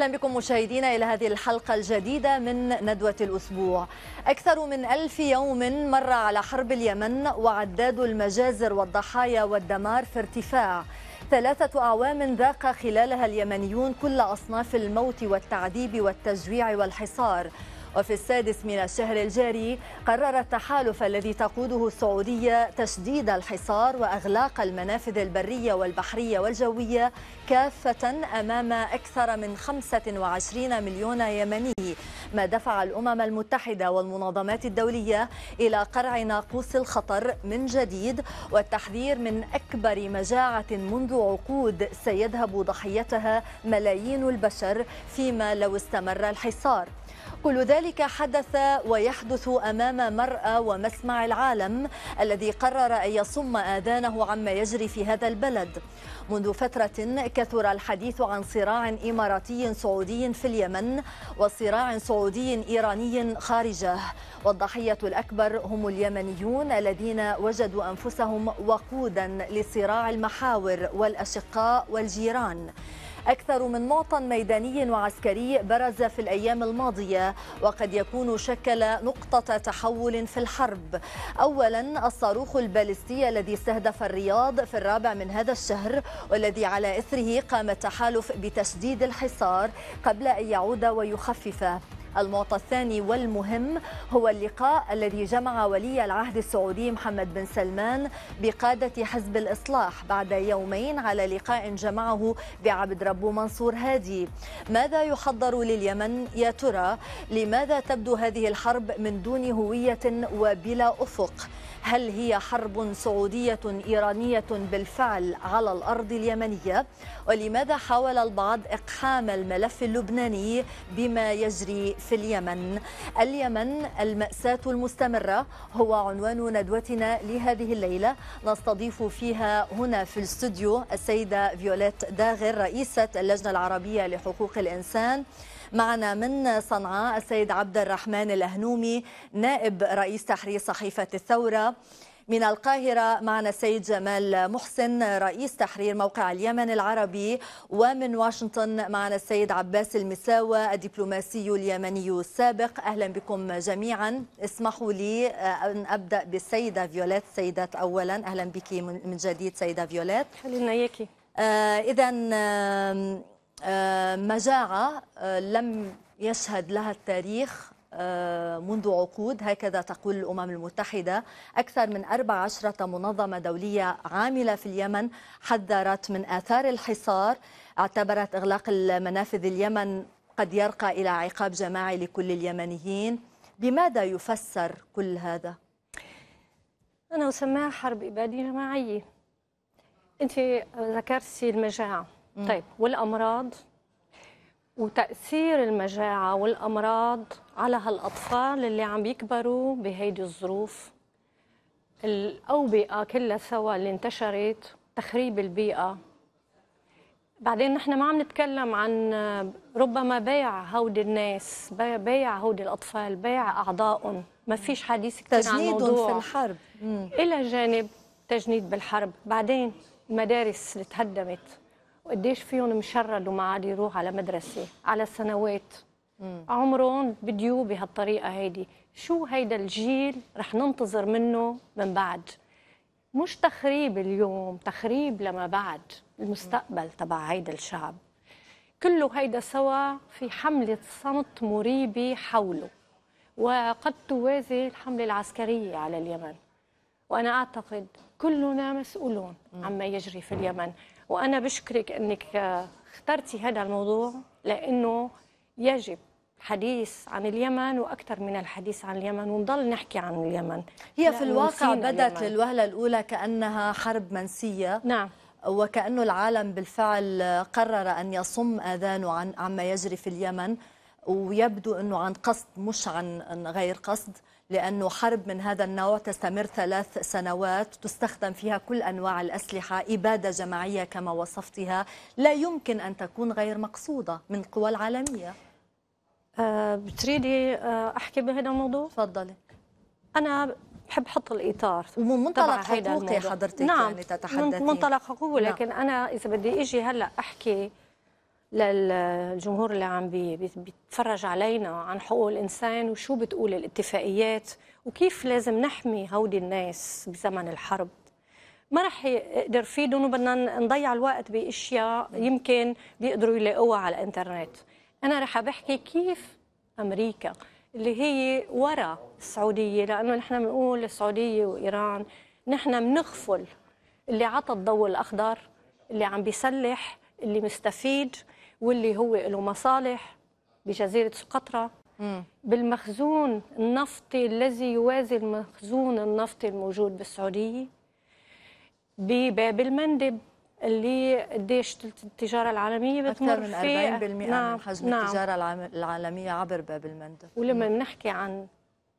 أهلا بكم مشاهدينا إلى هذه الحلقة الجديدة من ندوة الأسبوع أكثر من ألف يوم مر على حرب اليمن وعداد المجازر والضحايا والدمار في ارتفاع ثلاثة أعوام ذاق خلالها اليمنيون كل أصناف الموت والتعذيب والتجويع والحصار وفي السادس من الشهر الجاري قرر التحالف الذي تقوده السعودية تشديد الحصار وأغلاق المنافذ البرية والبحرية والجوية كافة أمام أكثر من 25 مليون يمني ما دفع الأمم المتحدة والمنظمات الدولية إلى قرع ناقوس الخطر من جديد والتحذير من أكبر مجاعة منذ عقود سيذهب ضحيتها ملايين البشر فيما لو استمر الحصار كل ذلك حدث ويحدث أمام مرأى ومسمع العالم الذي قرر أن يصم آذانه عما يجري في هذا البلد منذ فترة كثر الحديث عن صراع إماراتي سعودي في اليمن وصراع سعودي إيراني خارجه والضحية الأكبر هم اليمنيون الذين وجدوا أنفسهم وقودا لصراع المحاور والأشقاء والجيران أكثر من معطى ميداني وعسكري برز في الأيام الماضية وقد يكون شكل نقطة تحول في الحرب أولا الصاروخ البالستي الذي استهدف الرياض في الرابع من هذا الشهر والذي على إثره قام التحالف بتشديد الحصار قبل أن يعود ويخففه المعطى الثاني والمهم هو اللقاء الذي جمع ولي العهد السعودي محمد بن سلمان بقادة حزب الإصلاح بعد يومين على لقاء جمعه بعبد ربو منصور هادي ماذا يحضر لليمن يا ترى لماذا تبدو هذه الحرب من دون هوية وبلا أفق هل هي حرب سعودية إيرانية بالفعل على الأرض اليمنية ولماذا حاول البعض إقحام الملف اللبناني بما يجري في اليمن اليمن المأساة المستمرة هو عنوان ندوتنا لهذه الليلة نستضيف فيها هنا في الاستوديو السيدة فيوليت داغر رئيسة اللجنة العربية لحقوق الإنسان معنا من صنعاء السيد عبد الرحمن الأهنومي نائب رئيس تحرير صحيفة الثورة من القاهرة معنا السيد جمال محسن رئيس تحرير موقع اليمن العربي ومن واشنطن معنا السيد عباس المساوى الدبلوماسي اليمني السابق أهلا بكم جميعا اسمحوا لي آه، أن أبدأ بالسيدة فيوليت سيدات أولا أهلا بك من جديد سيدة فيوليت خلينا إياكي آه إذا مجاعة آه، لم يشهد لها التاريخ آه، منذ عقود هكذا تقول الأمم المتحدة أكثر من 14 منظمة دولية عاملة في اليمن حذرت من آثار الحصار اعتبرت إغلاق المنافذ اليمن قد يرقى إلى عقاب جماعي لكل اليمنيين بماذا يفسر كل هذا؟ أنا أسميها حرب إبادية جماعية أنت ذكرت المجاعة طيب والامراض وتاثير المجاعه والامراض على هالاطفال اللي عم يكبروا بهيدي الظروف الاوبئه كلها سوا اللي انتشرت تخريب البيئه بعدين نحن ما عم نتكلم عن ربما بيع هودي الناس بيع هودي الاطفال بيع اعضائهم ما فيش حديث كثير عن الموضوع في الحرب مم. الى جانب تجنيد بالحرب بعدين المدارس اللي تهدمت وقديش فيهم مشرد وما عاد يروح على مدرسه على سنوات عمرهم بديو بهالطريقه هيدي شو هيدا الجيل رح ننتظر منه من بعد مش تخريب اليوم تخريب لما بعد المستقبل تبع هيدا الشعب كله هيدا سوا في حملة صمت مريبة حوله وقد توازي الحملة العسكرية على اليمن وأنا أعتقد كلنا مسؤولون عما يجري في اليمن وأنا بشكرك أنك اخترتي هذا الموضوع لأنه يجب حديث عن اليمن واكثر من الحديث عن اليمن ونضل نحكي عن اليمن هي في الواقع بدت للوهله الاولى كانها حرب منسيه نعم وكانه العالم بالفعل قرر ان يصم اذانه عن عما يجري في اليمن ويبدو انه عن قصد مش عن غير قصد لأنه حرب من هذا النوع تستمر ثلاث سنوات تستخدم فيها كل أنواع الأسلحة إبادة جماعية كما وصفتها لا يمكن أن تكون غير مقصودة من القوى العالمية أه بتريدي أه، أحكي بهذا الموضوع؟ تفضلي أنا بحب حط الاطار ومن منطلق حقوقي حضرتك نعم يعني تتحدثين من منطلق حقوقي نعم. لكن انا اذا بدي اجي هلا احكي للجمهور اللي عم بيتفرج علينا عن حقوق الإنسان وشو بتقول الاتفاقيات وكيف لازم نحمي هودي الناس بزمن الحرب ما رح يقدر فيدهم وبدنا نضيع الوقت باشياء يمكن بيقدروا يلاقوها على الانترنت انا رح بحكي كيف امريكا اللي هي ورا السعوديه لانه نحن بنقول السعوديه وايران نحن بنغفل اللي عطى الضوء الاخضر اللي عم بيسلح اللي مستفيد واللي هو له مصالح بجزيرة سقطرى بالمخزون النفطي الذي يوازي المخزون النفطي الموجود بالسعودية بباب المندب اللي قديش التجارة العالمية بتمر أكثر من 40% نعم. من حجم نعم. التجارة العالمية عبر باب المندب ولما بنحكي عن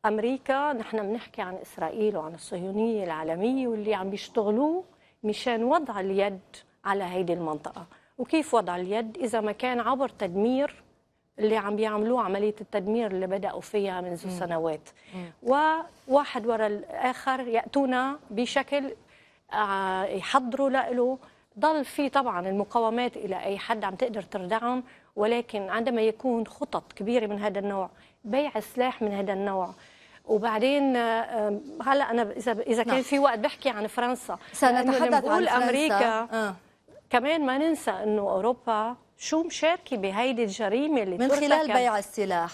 أمريكا نحن بنحكي عن إسرائيل وعن الصهيونية العالمية واللي عم بيشتغلوا مشان وضع اليد على هيدي المنطقة وكيف وضع اليد إذا ما كان عبر تدمير اللي عم بيعملوه عملية التدمير اللي بدأوا فيها منذ سنوات وواحد وراء الآخر يأتونا بشكل آه، يحضروا له ضل في طبعا المقاومات إلى أي حد عم تقدر تردعهم ولكن عندما يكون خطط كبيرة من هذا النوع بيع سلاح من هذا النوع وبعدين آه، هلا انا اذا اذا كان نعم. في وقت بحكي عن فرنسا سنتحدث عن فرنسا امريكا آه. كمان ما ننسى انه اوروبا شو مشاركه بهيدي الجريمه اللي من خلال بيع السلاح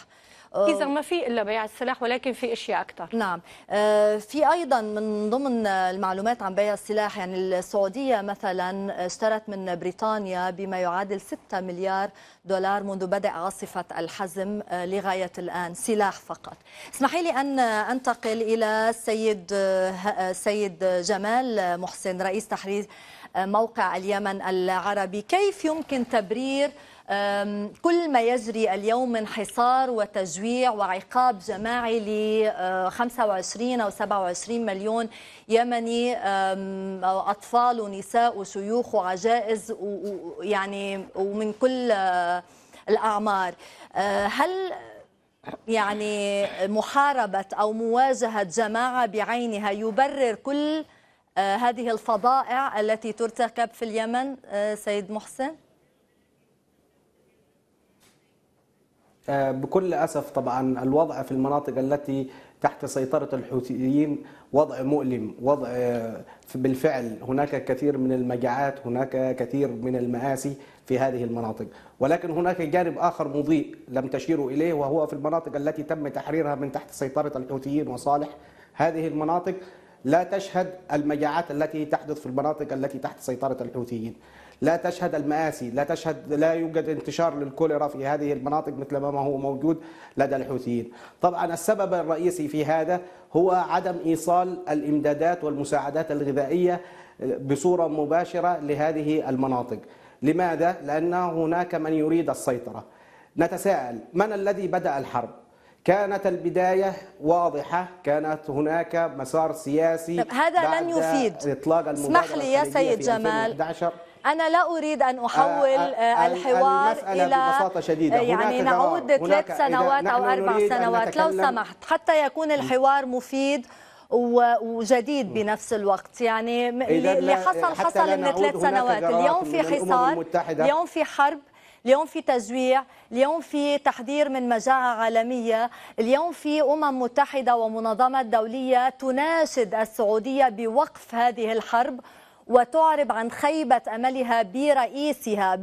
اذا ما في الا بيع السلاح ولكن في اشياء اكثر نعم أه، في ايضا من ضمن المعلومات عن بيع السلاح يعني السعوديه مثلا اشترت من بريطانيا بما يعادل 6 مليار دولار منذ بدء عاصفه الحزم أه، لغايه الان سلاح فقط اسمحي لي ان انتقل الى السيد أه، سيد جمال محسن رئيس تحرير موقع اليمن العربي كيف يمكن تبرير كل ما يجري اليوم من حصار وتجويع وعقاب جماعي ل 25 آه، او 27 مليون يمني اطفال ونساء وشيوخ وعجائز ويعني ومن كل آه، الاعمار آه، هل يعني محاربه او مواجهه جماعه بعينها يبرر كل آه، هذه الفضائع التي ترتكب في اليمن آه، سيد محسن؟ آه، بكل أسف طبعا الوضع في المناطق التي تحت سيطرة الحوثيين وضع مؤلم وضع بالفعل هناك كثير من المجاعات هناك كثير من المآسي في هذه المناطق ولكن هناك جانب آخر مضيء لم تشيروا إليه وهو في المناطق التي تم تحريرها من تحت سيطرة الحوثيين وصالح هذه المناطق لا تشهد المجاعات التي تحدث في المناطق التي تحت سيطرة الحوثيين لا تشهد المآسي لا تشهد لا يوجد انتشار للكوليرا في هذه المناطق مثل ما هو موجود لدى الحوثيين طبعا السبب الرئيسي في هذا هو عدم إيصال الإمدادات والمساعدات الغذائية آه، بصورة مباشرة لهذه المناطق لماذا؟ لأن هناك من يريد السيطرة نتساءل من الذي بدأ الحرب؟ كانت البداية واضحة كانت هناك مسار سياسي هذا لن يفيد إطلاق اسمح لي يا سيد جمال أنا لا أريد أن أحول آه، آه، آه، الحوار إلى ببساطة شديدة. يعني نعود ثلاث سنوات أو أربع سنوات لو سمحت حتى يكون الحوار مفيد وجديد بنفس الوقت يعني اللي حصل حصل من ثلاث سنوات اليوم في حصار اليوم في حرب اليوم في تزويع اليوم في تحذير من مجاعة عالمية اليوم في أمم متحدة ومنظمة دولية تناشد السعودية بوقف هذه الحرب وتعرب عن خيبة أملها برئيسها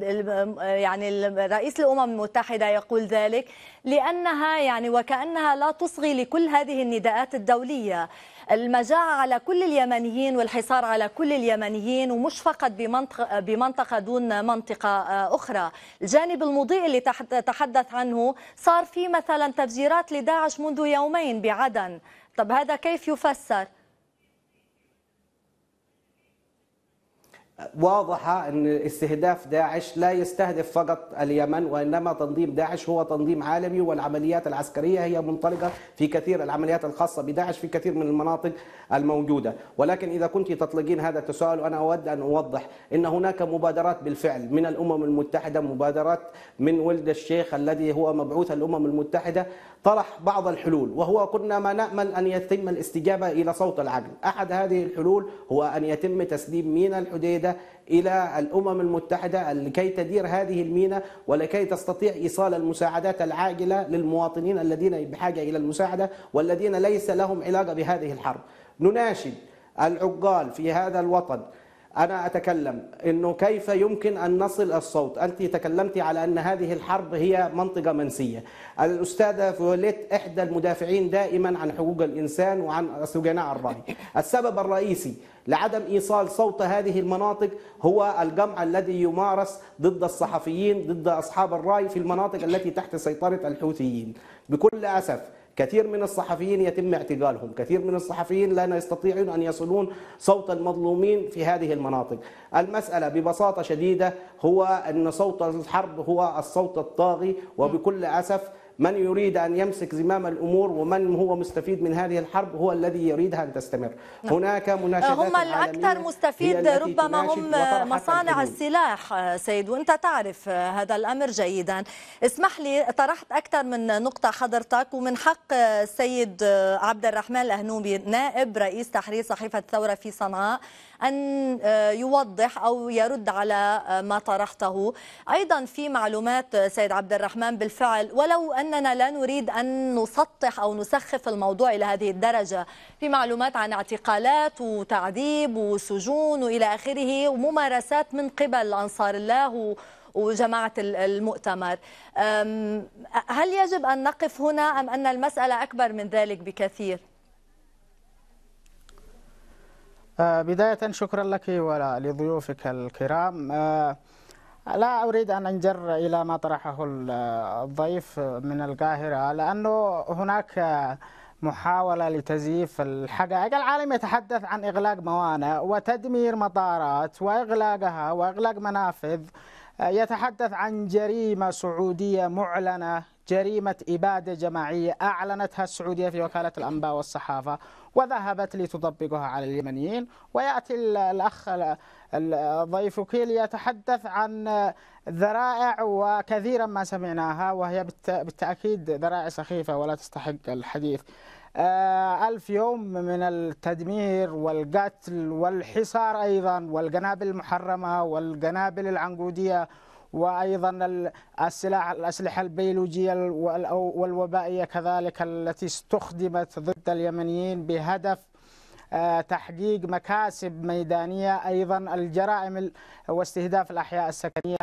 يعني رئيس الأمم المتحدة يقول ذلك لأنها يعني وكأنها لا تصغي لكل هذه النداءات الدولية المجاعة على كل اليمنيين والحصار على كل اليمنيين ومش فقط بمنطقة, بمنطقة دون منطقة آه، أخرى الجانب المضيء اللي تحدث عنه صار في مثلا تفجيرات لداعش منذ يومين بعدن طب هذا كيف يفسر؟ واضحة أن استهداف داعش لا يستهدف فقط اليمن وإنما تنظيم داعش هو تنظيم عالمي والعمليات العسكرية هي منطلقة في كثير العمليات الخاصة بداعش في كثير من المناطق الموجودة ولكن إذا كنت تطلقين هذا التساؤل أنا أود أن أوضح أن هناك مبادرات بالفعل من الأمم المتحدة مبادرات من ولد الشيخ الذي هو مبعوث الأمم المتحدة طرح بعض الحلول وهو كنا ما نأمل أن يتم الاستجابة إلى صوت العجل أحد هذه الحلول هو أن يتم تسليم ميناء الحديدة إلى الأمم المتحدة لكي تدير هذه الميناء ولكي تستطيع إيصال المساعدات العاجلة للمواطنين الذين بحاجة إلى المساعدة والذين ليس لهم علاقة بهذه الحرب نناشد العقال في هذا الوطن أنا أتكلم أنه كيف يمكن أن نصل الصوت أنت تكلمت على أن هذه الحرب هي منطقة منسية الأستاذة فوليت إحدى المدافعين دائما عن حقوق الإنسان وعن سجناء الرأي السبب الرئيسي لعدم إيصال صوت هذه المناطق هو الجمع الذي يمارس ضد الصحفيين ضد أصحاب الرأي في المناطق التي تحت سيطرة الحوثيين بكل أسف كثير من الصحفيين يتم اعتقالهم كثير من الصحفيين لا يستطيعون أن يصلون صوت المظلومين في هذه المناطق المسألة ببساطة شديدة هو أن صوت الحرب هو الصوت الطاغي وبكل أسف من يريد أن يمسك زمام الأمور ومن هو مستفيد من هذه الحرب هو الذي يريدها أن تستمر هناك مناشدات هم الأكثر مستفيد ربما هم مصانع السلاح سيد وأنت تعرف هذا الأمر جيدا اسمح لي طرحت أكثر من نقطة حضرتك ومن حق السيد عبد الرحمن الأهنوبي نائب رئيس تحرير صحيفة الثورة في صنعاء أن يوضح أو يرد على ما طرحته أيضا في معلومات سيد عبد الرحمن بالفعل ولو أن أننا لا نريد أن نسطح أو نسخف الموضوع إلى هذه الدرجة في معلومات عن اعتقالات وتعذيب وسجون وإلى آخره وممارسات من قبل أنصار الله وجماعة المؤتمر هل يجب أن نقف هنا أم أن المسألة أكبر من ذلك بكثير؟ آه، بداية شكرا لك ولضيوفك الكرام آه، لا أريد أن أنجر إلى ما طرحه الضيف من القاهرة لأنه هناك محاولة لتزييف الحقائق العالم يتحدث عن إغلاق موانئ وتدمير مطارات وإغلاقها وإغلاق منافذ يتحدث عن جريمة سعودية معلنة جريمة إبادة جماعية أعلنتها السعودية في وكالة الأنباء والصحافة وذهبت لتطبقها على اليمنيين ويأتي الأخ ضيفك ليتحدث عن ذرائع وكثيرا ما سمعناها وهي بالتأكيد ذرائع سخيفة ولا تستحق الحديث آه، ألف يوم من التدمير والقتل والحصار أيضا والقنابل المحرمة والقنابل العنقودية وايضا السلاح الاسلحه البيولوجيه والوبائيه كذلك التي استخدمت ضد اليمنيين بهدف آه، تحقيق مكاسب ميدانية أيضا الجرائم واستهداف الأحياء السكنية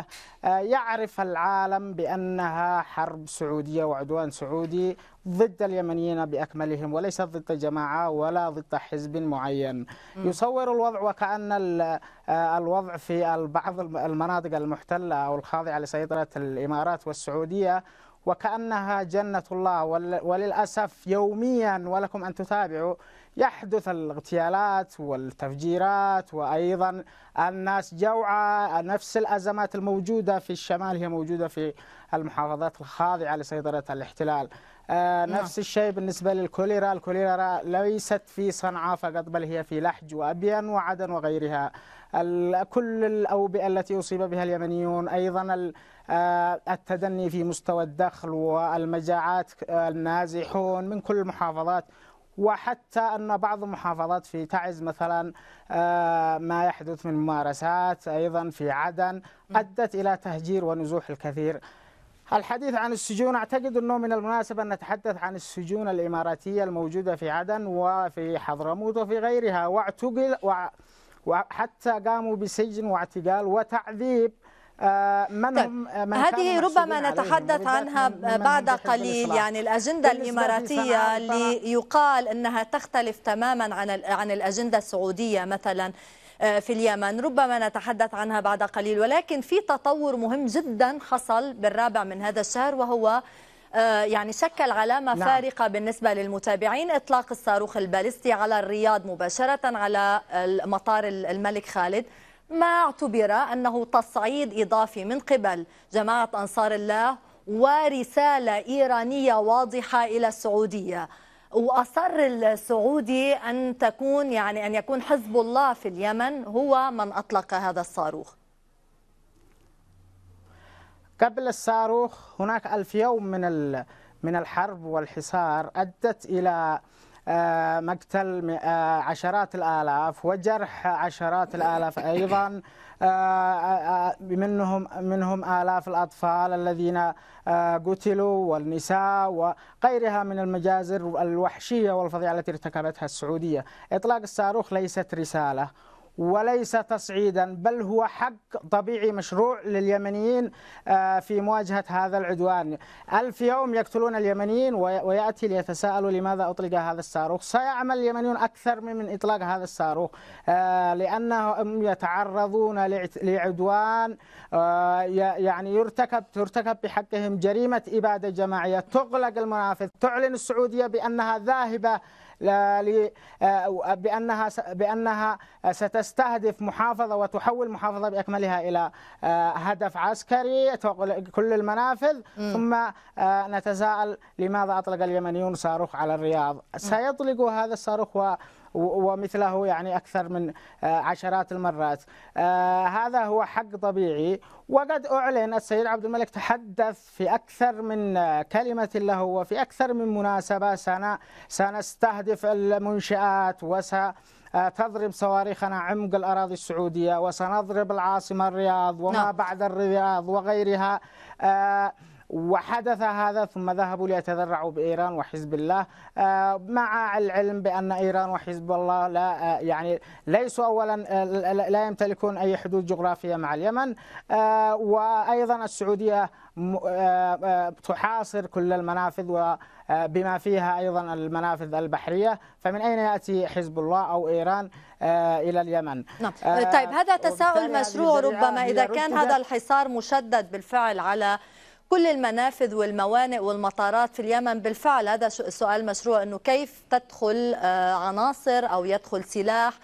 آه، يعرف العالم بأنها حرب سعودية وعدوان سعودي ضد اليمنيين بأكملهم وليس ضد جماعة ولا ضد حزب معين يصور الوضع وكأن آه، الوضع في بعض المناطق المحتلة أو الخاضعة لسيطرة الإمارات والسعودية وكأنها جنة الله وللأسف يوميا ولكم أن تتابعوا يحدث الاغتيالات والتفجيرات وأيضا الناس جوعى نفس الأزمات الموجودة في الشمال هي موجودة في المحافظات الخاضعة لسيطرة الاحتلال آه، نعم. نفس الشيء بالنسبة للكوليرا الكوليرا ليست في صنعاء فقط بل هي في لحج وأبين وعدن وغيرها كل الأوبئة التي أصيب بها اليمنيون أيضا آه، التدني في مستوى الدخل والمجاعات آه، النازحون من كل المحافظات وحتى أن بعض المحافظات في تعز مثلا آه، ما يحدث من ممارسات أيضا في عدن أدت إلى تهجير ونزوح الكثير الحديث عن السجون أعتقد أنه من المناسب أن نتحدث عن السجون الإماراتية الموجودة في عدن وفي حضرموت وفي غيرها واعتقل وحتى قاموا بسجن واعتقال وتعذيب آه، من طيب. آه، من هذه ربما نتحدث عنها بعد قليل يعني الأجندة الإماراتية اللي يقال أنها تختلف تماما عن عن الأجندة السعودية مثلا آه، في اليمن ربما نتحدث عنها بعد قليل ولكن في تطور مهم جدا حصل بالرابع من هذا الشهر وهو يعني شكل علامة نعم. فارقة بالنسبة للمتابعين إطلاق الصاروخ البالستي على الرياض مباشرة على مطار الملك خالد ما اعتبر أنه تصعيد إضافي من قبل جماعة أنصار الله ورسالة إيرانية واضحة إلى السعودية واصر السعودي ان تكون يعني ان يكون حزب الله في اليمن هو من اطلق هذا الصاروخ قبل الصاروخ هناك ألف يوم من من الحرب والحصار ادت الى آه، مقتل آه، عشرات الآلاف وجرح عشرات الآلاف أيضا آه، منهم منهم آلاف الأطفال الذين قتلوا والنساء وغيرها من المجازر الوحشية والفظيعة التي ارتكبتها السعودية إطلاق الصاروخ ليست رسالة وليس تصعيدا بل هو حق طبيعي مشروع لليمنيين آه، في مواجهة هذا العدوان ألف يوم يقتلون اليمنيين ويأتي ليتساءلوا لماذا أطلق هذا الصاروخ سيعمل اليمنيون أكثر من إطلاق هذا الصاروخ آه، لأنهم يتعرضون لعدوان آه، يعني يرتكب ترتكب بحقهم جريمة إبادة جماعية تغلق المنافذ تعلن السعودية بأنها ذاهبة آه، آه، بأنها بأنها آه، ستستهدف محافظة وتحول محافظة بأكملها إلى هدف عسكري كل المنافذ م. ثم نتساءل لماذا أطلق اليمنيون صاروخ على الرياض سيطلق هذا الصاروخ ومثله يعني أكثر من آه، عشرات المرات آه، هذا هو حق طبيعي وقد أعلن السيد عبد الملك تحدث في أكثر من آه، كلمة له وفي أكثر من مناسبة سنستهدف المنشآت وس تضرب صواريخنا عمق الأراضي السعودية وسنضرب العاصمة الرياض وما نعم. بعد الرياض وغيرها وحدث هذا ثم ذهبوا ليتذرعوا بإيران وحزب الله آه، مع العلم بأن إيران وحزب الله لا آه، يعني ليسوا أولا آه، لا يمتلكون أي حدود جغرافية مع اليمن وأيضا السعودية تحاصر كل المنافذ وبما فيها أيضا المنافذ البحرية فمن أين يأتي حزب الله أو إيران إلى اليمن نعم. طيب هذا تساؤل مشروع ربما إذا كان هذا الحصار مشدد بالفعل على كل المنافذ والموانئ والمطارات في اليمن بالفعل هذا سؤال مشروع أنه كيف تدخل آه، عناصر أو يدخل سلاح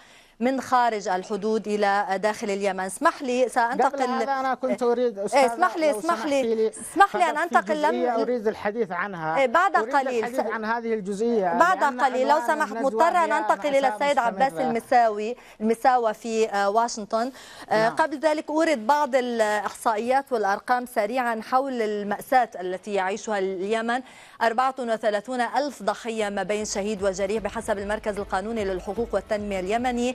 من خارج الحدود الى داخل اليمن اسمح لي سانتقل قبل هذا انا كنت اريد إيه، استاذ اسمح لي اسمح لي اسمح لي ان انتقل لم اريد الحديث عنها إيه، بعد قليل الحديث عن هذه الجزئيه بعد قليل لو سمحت مضطره ان انتقل الى السيد عباس المساوي المساوى في آه، واشنطن آه، نعم. قبل ذلك اورد بعض الاحصائيات والارقام سريعا حول الماساه التي يعيشها اليمن 34 ألف ضحية ما بين شهيد وجريح بحسب المركز القانوني للحقوق والتنمية اليمني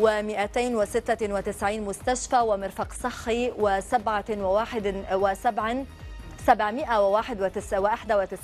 و296 مستشفى ومرفق صحي و7 و791 7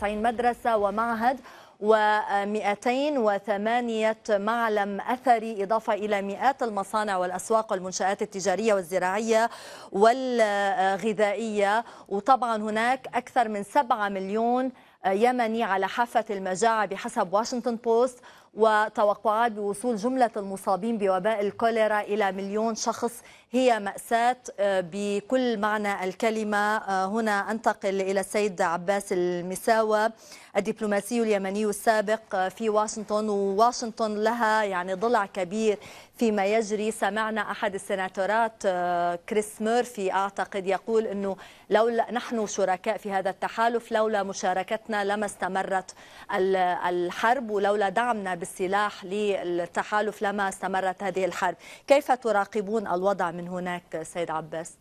مدرسة ومعهد و208 معلم أثري إضافة إلى مئات المصانع والأسواق والمنشآت التجارية والزراعية والغذائية وطبعا هناك أكثر من 7 مليون يمني على حافة المجاعة بحسب واشنطن بوست وتوقعات بوصول جملة المصابين بوباء الكوليرا إلى مليون شخص هي مأساة آه، بكل معنى الكلمة آه، هنا أنتقل إلى السيد عباس المساوى الدبلوماسي اليمني السابق آه، في واشنطن وواشنطن لها يعني ضلع كبير فيما يجري سمعنا أحد السناتورات كريس مورفي أعتقد يقول أنه لولا نحن شركاء في هذا التحالف لولا مشاركتنا لما استمرت الحرب ولولا دعمنا السلاح للتحالف لما استمرت هذه الحرب كيف تراقبون الوضع من هناك سيد عباس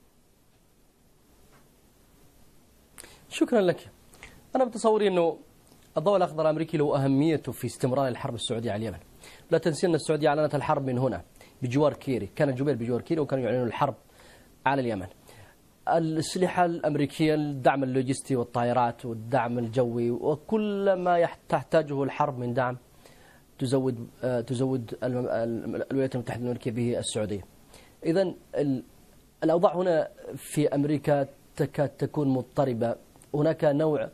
شكرا لك أنا بتصوري أنه الضوء الأخضر الأمريكي له أهميته في استمرار الحرب السعودية على اليمن لا تنسي أن السعودية أعلنت الحرب من هنا بجوار كيري كان جبير بجوار كيري وكانوا يعلنون الحرب على اليمن الأسلحة الأمريكية الدعم اللوجستي والطائرات والدعم الجوي وكل ما تحتاجه الحرب من دعم تزود آه، تزود الولايات المتحده الامريكيه به السعوديه. اذا الاوضاع هنا في امريكا تكاد تكون مضطربه، هناك نوع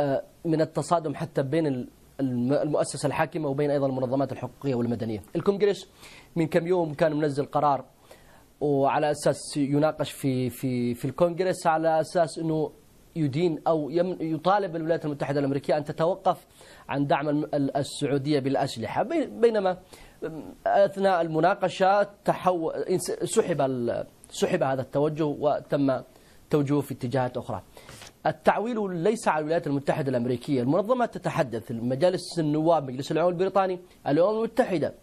آه، من التصادم حتى بين المؤسسه الحاكمه وبين ايضا المنظمات الحقوقيه والمدنيه. الكونغرس من كم يوم كان منزل قرار وعلى اساس يناقش في في في الكونغرس على اساس انه يدين او يطالب الولايات المتحده الامريكيه ان تتوقف عن دعم السعودية بالأسلحة بينما أثناء المناقشة تحو... سحب ال... سحب هذا التوجه وتم توجهه في اتجاهات أخرى التعويل ليس على الولايات المتحدة الأمريكية المنظمة تتحدث مجالس النواب مجلس العون البريطاني الأمم المتحدة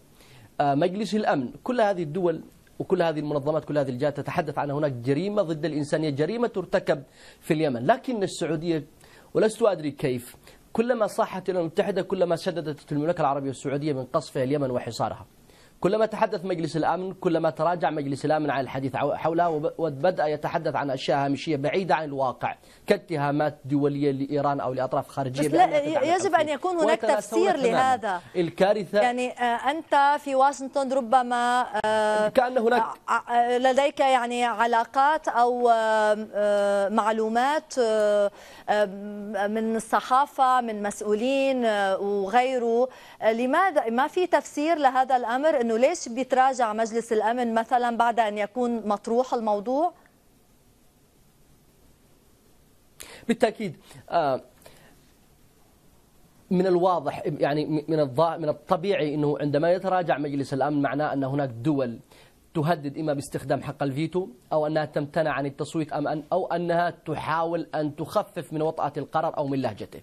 آه، مجلس الأمن كل هذه الدول وكل هذه المنظمات كل هذه الجهات تتحدث عن هناك جريمة ضد الإنسانية جريمة ترتكب في اليمن لكن السعودية ولست أدري كيف كلما صاحت الأمم المتحدة كلما شددت المملكة العربية السعودية من قصفها اليمن وحصارها كلما تحدث مجلس الأمن كلما تراجع مجلس الأمن عن الحديث حولها وبدأ يتحدث عن أشياء هامشية بعيدة عن الواقع كاتهامات دولية لإيران أو لأطراف خارجية بس لا يجب أن يكون هناك تفسير لهذا الكارثة يعني آه، أنت في واشنطن ربما آه، كأن هناك آه، لديك يعني علاقات أو معلومات من الصحافة من مسؤولين وغيره لماذا ما في تفسير لهذا الأمر انه ليش بيتراجع مجلس الامن مثلا بعد ان يكون مطروح الموضوع بالتاكيد آه من الواضح يعني من من الطبيعي انه عندما يتراجع مجلس الامن معناه ان هناك دول تهدد اما باستخدام حق الفيتو او انها تمتنع عن التصويت ام أن او انها تحاول ان تخفف من وطأة القرار او من لهجته.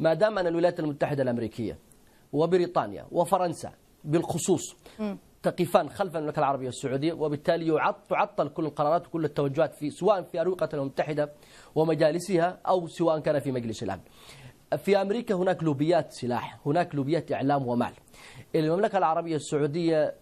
ما دام ان الولايات المتحده الامريكيه وبريطانيا وفرنسا بالخصوص تقفان خلف المملكه العربيه السعوديه وبالتالي تعطل كل القرارات وكل التوجهات في سواء في اروقه المتحده ومجالسها او سواء كان في مجلس الامن. في امريكا هناك لوبيات سلاح، هناك لوبيات اعلام ومال. المملكه العربيه السعوديه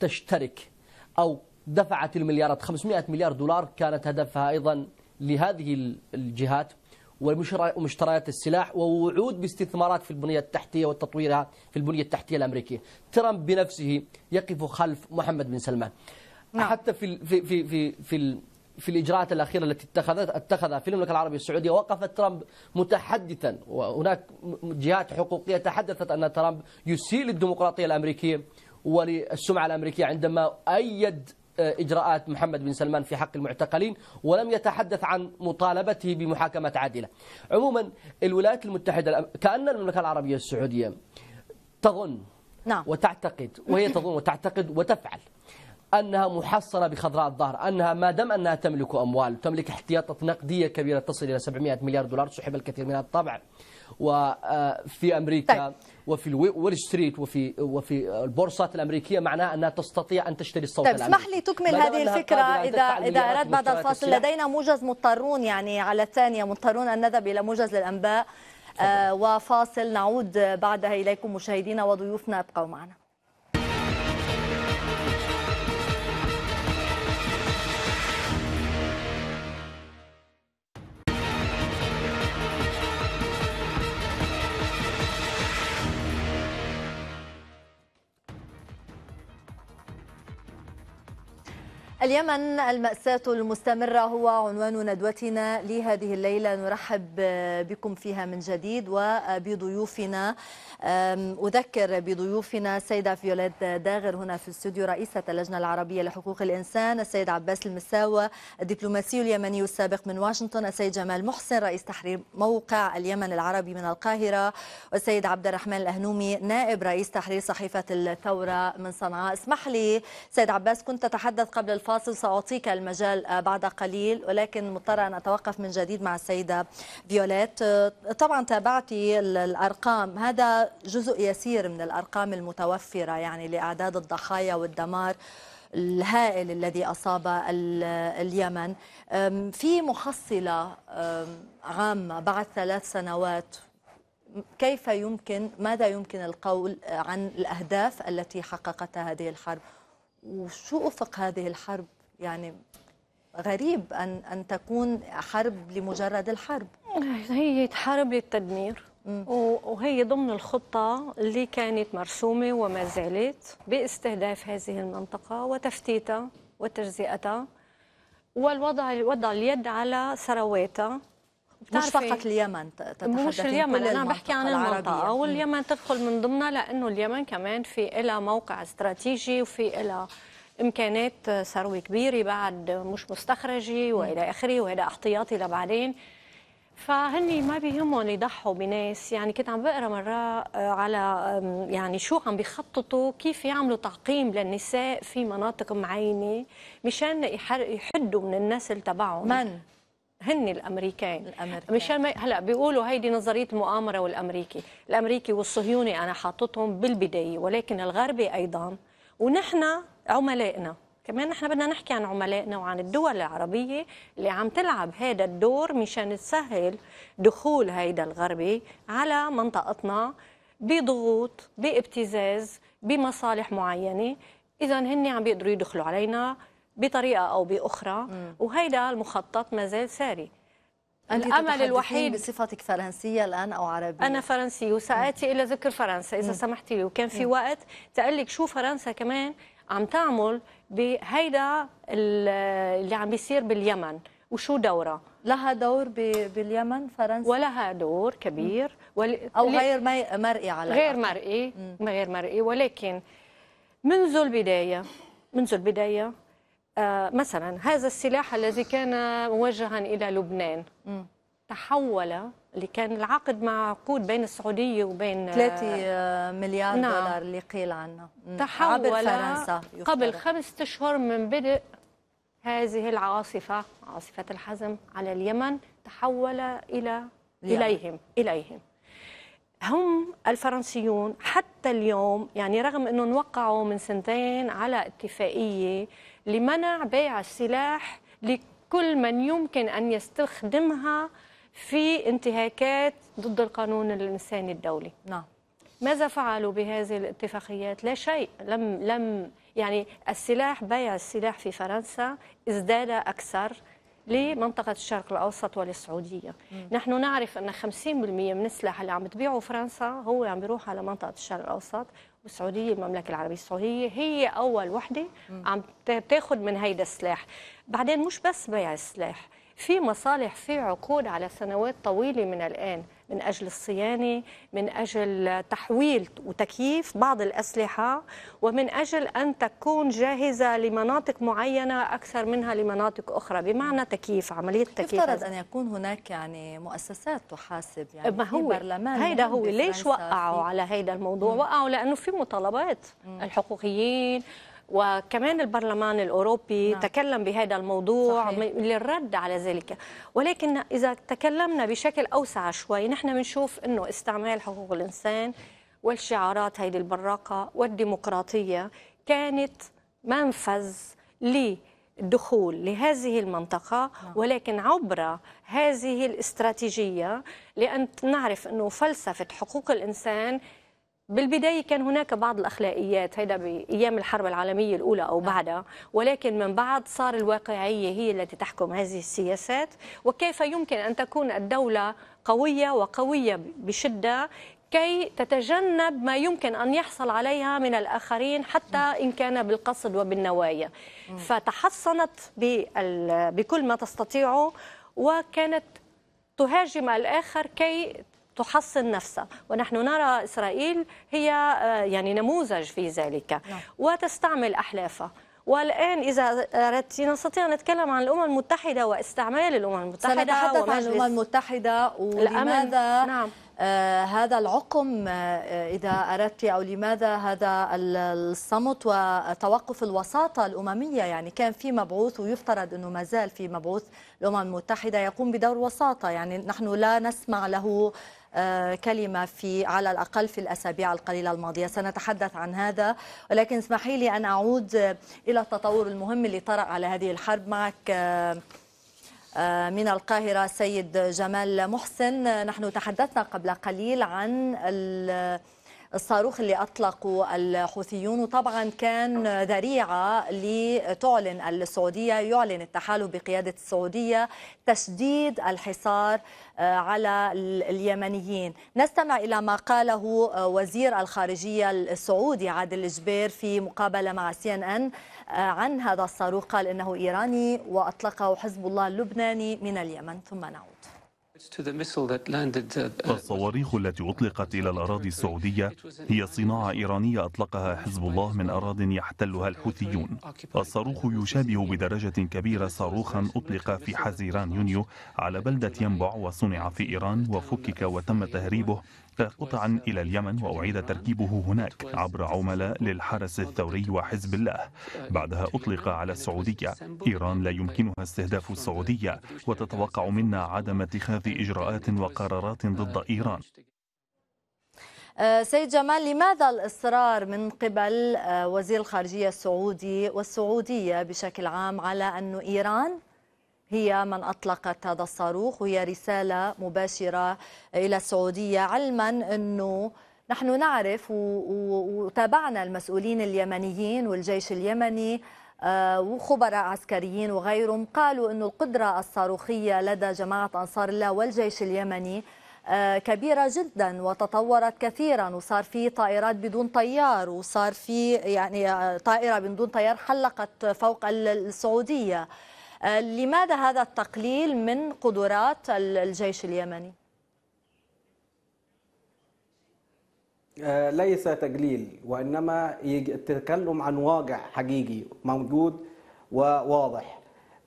تشترك او دفعت المليارات 500 مليار دولار كانت هدفها ايضا لهذه الجهات ومشتريات السلاح ووعود باستثمارات في البنية التحتية وتطويرها في البنية التحتية الأمريكية ترامب بنفسه يقف خلف محمد بن سلمان نعم. حتى في في في في, في في الاجراءات الاخيره التي اتخذت اتخذها في المملكه العربيه السعوديه وقف ترامب متحدثا وهناك جهات حقوقيه تحدثت ان ترامب يسيء للديمقراطيه الامريكيه وللسمعه الامريكيه عندما ايد آه، إجراءات محمد بن سلمان في حق المعتقلين ولم يتحدث عن مطالبته بمحاكمة عادلة عموما الولايات المتحدة كأن المملكة العربية السعودية تظن نعم. وتعتقد وهي تظن وتعتقد وتفعل أنها محصنة بخضراء الظهر أنها ما دام أنها تملك أموال تملك احتياطات نقدية كبيرة تصل إلى 700 مليار دولار سحب الكثير منها الطبع وفي امريكا طيب. وفي وول ستريت وفي وفي البورصات الامريكيه معناها انها تستطيع ان تشتري الصوت طيب اسمح لي تكمل هذه الفكره اذا اذا اردت بعد الفاصل لدينا موجز مضطرون يعني على الثانيه مضطرون ان نذهب الى موجز للانباء آه وفاصل نعود بعدها اليكم مشاهدينا وضيوفنا ابقوا معنا اليمن المأساة المستمرة هو عنوان ندوتنا لهذه الليلة نرحب بكم فيها من جديد وبضيوفنا أذكر بضيوفنا السيدة فيوليت داغر هنا في الاستوديو رئيسة اللجنة العربية لحقوق الإنسان السيد عباس المساوى الدبلوماسي اليمني السابق من واشنطن السيد جمال محسن رئيس تحرير موقع اليمن العربي من القاهرة والسيد عبد الرحمن الأهنومي نائب رئيس تحرير صحيفة الثورة من صنعاء اسمح لي سيد عباس كنت تتحدث قبل الف... الفاصل سأعطيك المجال آه، بعد قليل ولكن مضطرة أن أتوقف من جديد مع السيدة فيوليت آه، طبعا تابعتي الأرقام هذا جزء يسير من الأرقام المتوفرة يعني لأعداد الضحايا والدمار الهائل الذي أصاب اليمن في محصلة عامة بعد ثلاث سنوات كيف يمكن ماذا يمكن القول عن الأهداف التي حققتها هذه الحرب وشو أفق هذه الحرب يعني غريب أن, أن تكون حرب لمجرد الحرب هي حرب للتدمير وهي ضمن الخطة اللي كانت مرسومة وما زالت باستهداف هذه المنطقة وتفتيتها وتجزئتها والوضع وضع اليد على ثرواتها مش فقط اليمن تتحدث مش اليمن انا بحكي عن المنطقه واليمن تدخل من ضمنها لانه اليمن كمان في لها موقع استراتيجي وفي لها امكانات ثروه كبيره بعد مش مستخرجه والى اخره وهذا احتياطي لبعدين فهني ما بيهمهم يضحوا بناس يعني كنت عم بقرا مره آه، على يعني شو عم بيخططوا كيف يعملوا تعقيم للنساء في مناطق معينه مشان يحدوا من النسل تبعهم من هن الامريكان الامريكان مشان ما هلا بيقولوا هيدي نظريه المؤامره والامريكي، الامريكي والصهيوني انا حاططهم بالبدايه ولكن الغربي ايضا ونحن عملائنا كمان نحن بدنا نحكي عن عملائنا وعن الدول العربية اللي عم تلعب هذا الدور مشان تسهل دخول هيدا الغربي على منطقتنا بضغوط بابتزاز بمصالح معينة إذا هن عم بيقدروا يدخلوا علينا بطريقه او باخرى وهيدا المخطط ما زال ساري الامل الوحيد بصفتك فرنسيه الان او عربيه انا فرنسيه وساتي الى ذكر فرنسا اذا سمحتي لي وكان في وقت تقلك شو فرنسا كمان عم تعمل بهيدا اللي عم بيصير باليمن وشو دورها لها دور باليمن فرنسا ولها دور كبير ول... او غير مرئي على غير مرئي غير مرئي ولكن منذ البدايه منذ البدايه آه، مثلا هذا السلاح الذي كان موجها إلى لبنان تحول اللي كان العقد معقود بين السعودية وبين 3 آه، آه، مليار نعم. دولار اللي قيل عنه تحول فرنسا يفترض. قبل خمسة أشهر من بدء هذه العاصفة عاصفة الحزم على اليمن تحول إلى اليمن. إليهم إليهم هم الفرنسيون حتى اليوم يعني رغم أنهم وقعوا من سنتين على اتفاقية لمنع بيع السلاح لكل من يمكن أن يستخدمها في انتهاكات ضد القانون الإنساني الدولي نعم ماذا فعلوا بهذه الاتفاقيات؟ لا شيء لم لم يعني السلاح بيع السلاح في فرنسا ازداد أكثر لمنطقة الشرق الأوسط وللسعودية نحن نعرف أن 50% من السلاح اللي عم تبيعه فرنسا هو عم بيروح على منطقة الشرق الأوسط والسعوديه المملكه العربيه السعوديه هي اول وحده عم تاخذ من هيدا السلاح بعدين مش بس بيع السلاح في مصالح في عقود على سنوات طويله من الان من اجل الصيانه من اجل تحويل وتكييف بعض الاسلحه ومن اجل ان تكون جاهزه لمناطق معينه اكثر منها لمناطق اخرى بمعنى تكييف عمليه تكييف يفترض ان يكون هناك يعني مؤسسات تحاسب يعني ما هو هيدا هو يعني ليش وقعوا على هيدا الموضوع مم. وقعوا لانه في مطالبات الحقوقيين وكمان البرلمان الأوروبي نعم. تكلم بهذا الموضوع صحيح. للرد على ذلك ولكن إذا تكلمنا بشكل أوسع شوي نحن بنشوف أنه استعمال حقوق الإنسان والشعارات هيدي البراقة والديمقراطية كانت منفذ للدخول لهذه المنطقة نعم. ولكن عبر هذه الاستراتيجية لأن نعرف أنه فلسفة حقوق الإنسان بالبداية كان هناك بعض الأخلاقيات هيدا بأيام الحرب العالمية الأولى أو نعم. بعدها ولكن من بعد صار الواقعية هي التي تحكم هذه السياسات وكيف يمكن أن تكون الدولة قوية وقوية بشدة كي تتجنب ما يمكن أن يحصل عليها من الآخرين حتى نعم. إن كان بالقصد وبالنوايا نعم. فتحصنت بكل ما تستطيعه وكانت تهاجم الآخر كي تحصن نفسها ونحن نرى إسرائيل هي آه، يعني نموذج في ذلك نعم. وتستعمل أحلافها والان اذا اردت نستطيع ان نتكلم عن الامم المتحده واستعمال الامم المتحده سنتحدث عن الامم المتحده ولماذا نعم. آه هذا العقم آه اذا اردت او لماذا هذا الصمت وتوقف الوساطه الامميه يعني كان في مبعوث ويفترض انه ما زال في مبعوث الامم المتحده يقوم بدور وساطه يعني نحن لا نسمع له آه، كلمة في على الأقل في الأسابيع القليلة الماضية سنتحدث عن هذا ولكن اسمحي لي أن أعود إلى التطور المهم اللي طرأ على هذه الحرب معك آه، آه، من القاهرة سيد جمال محسن نحن تحدثنا قبل قليل عن الصاروخ اللي أطلقه الحوثيون وطبعا كان ذريعة لتعلن السعودية يعلن التحالف بقيادة السعودية تشديد الحصار آه، على اليمنيين نستمع إلى ما قاله آه، وزير الخارجية السعودي عادل الجبير في مقابلة مع سي ان ان آه، عن هذا الصاروخ قال إنه إيراني وأطلقه حزب الله اللبناني من اليمن ثم نعود Uh, uh, الصواريخ التي أطلقت إلى الأراضي السعودية هي صناعة إيرانية أطلقها حزب الله من أراض يحتلها الحوثيون uh, الصاروخ يشابه بدرجة كبيرة صاروخا أطلق في حزيران يونيو على بلدة ينبع وصنع في إيران وفكك وتم تهريبه قطعا إلى اليمن وأعيد تركيبه هناك عبر عملاء للحرس الثوري وحزب الله بعدها أطلق على السعودية إيران لا يمكنها استهداف السعودية وتتوقع منا عدم اتخاذ إجراءات وقرارات ضد إيران أه، سيد جمال لماذا الإصرار من قبل أه، وزير الخارجية السعودي والسعودية بشكل عام على أن إيران هي من أطلقت هذا الصاروخ وهي رسالة مباشرة إلى السعودية علما أنه نحن نعرف وتابعنا المسؤولين اليمنيين والجيش اليمني آه، وخبراء عسكريين وغيرهم قالوا أن القدرة الصاروخية لدى جماعة أنصار الله والجيش اليمني آه، كبيرة جدا وتطورت كثيرا وصار في طائرات بدون طيار وصار في يعني آه، طائرة بدون طيار حلقت فوق السعودية آه، لماذا هذا التقليل من قدرات الجيش اليمني؟ آه، ليس تجليل وإنما التكلم عن واقع حقيقي موجود وواضح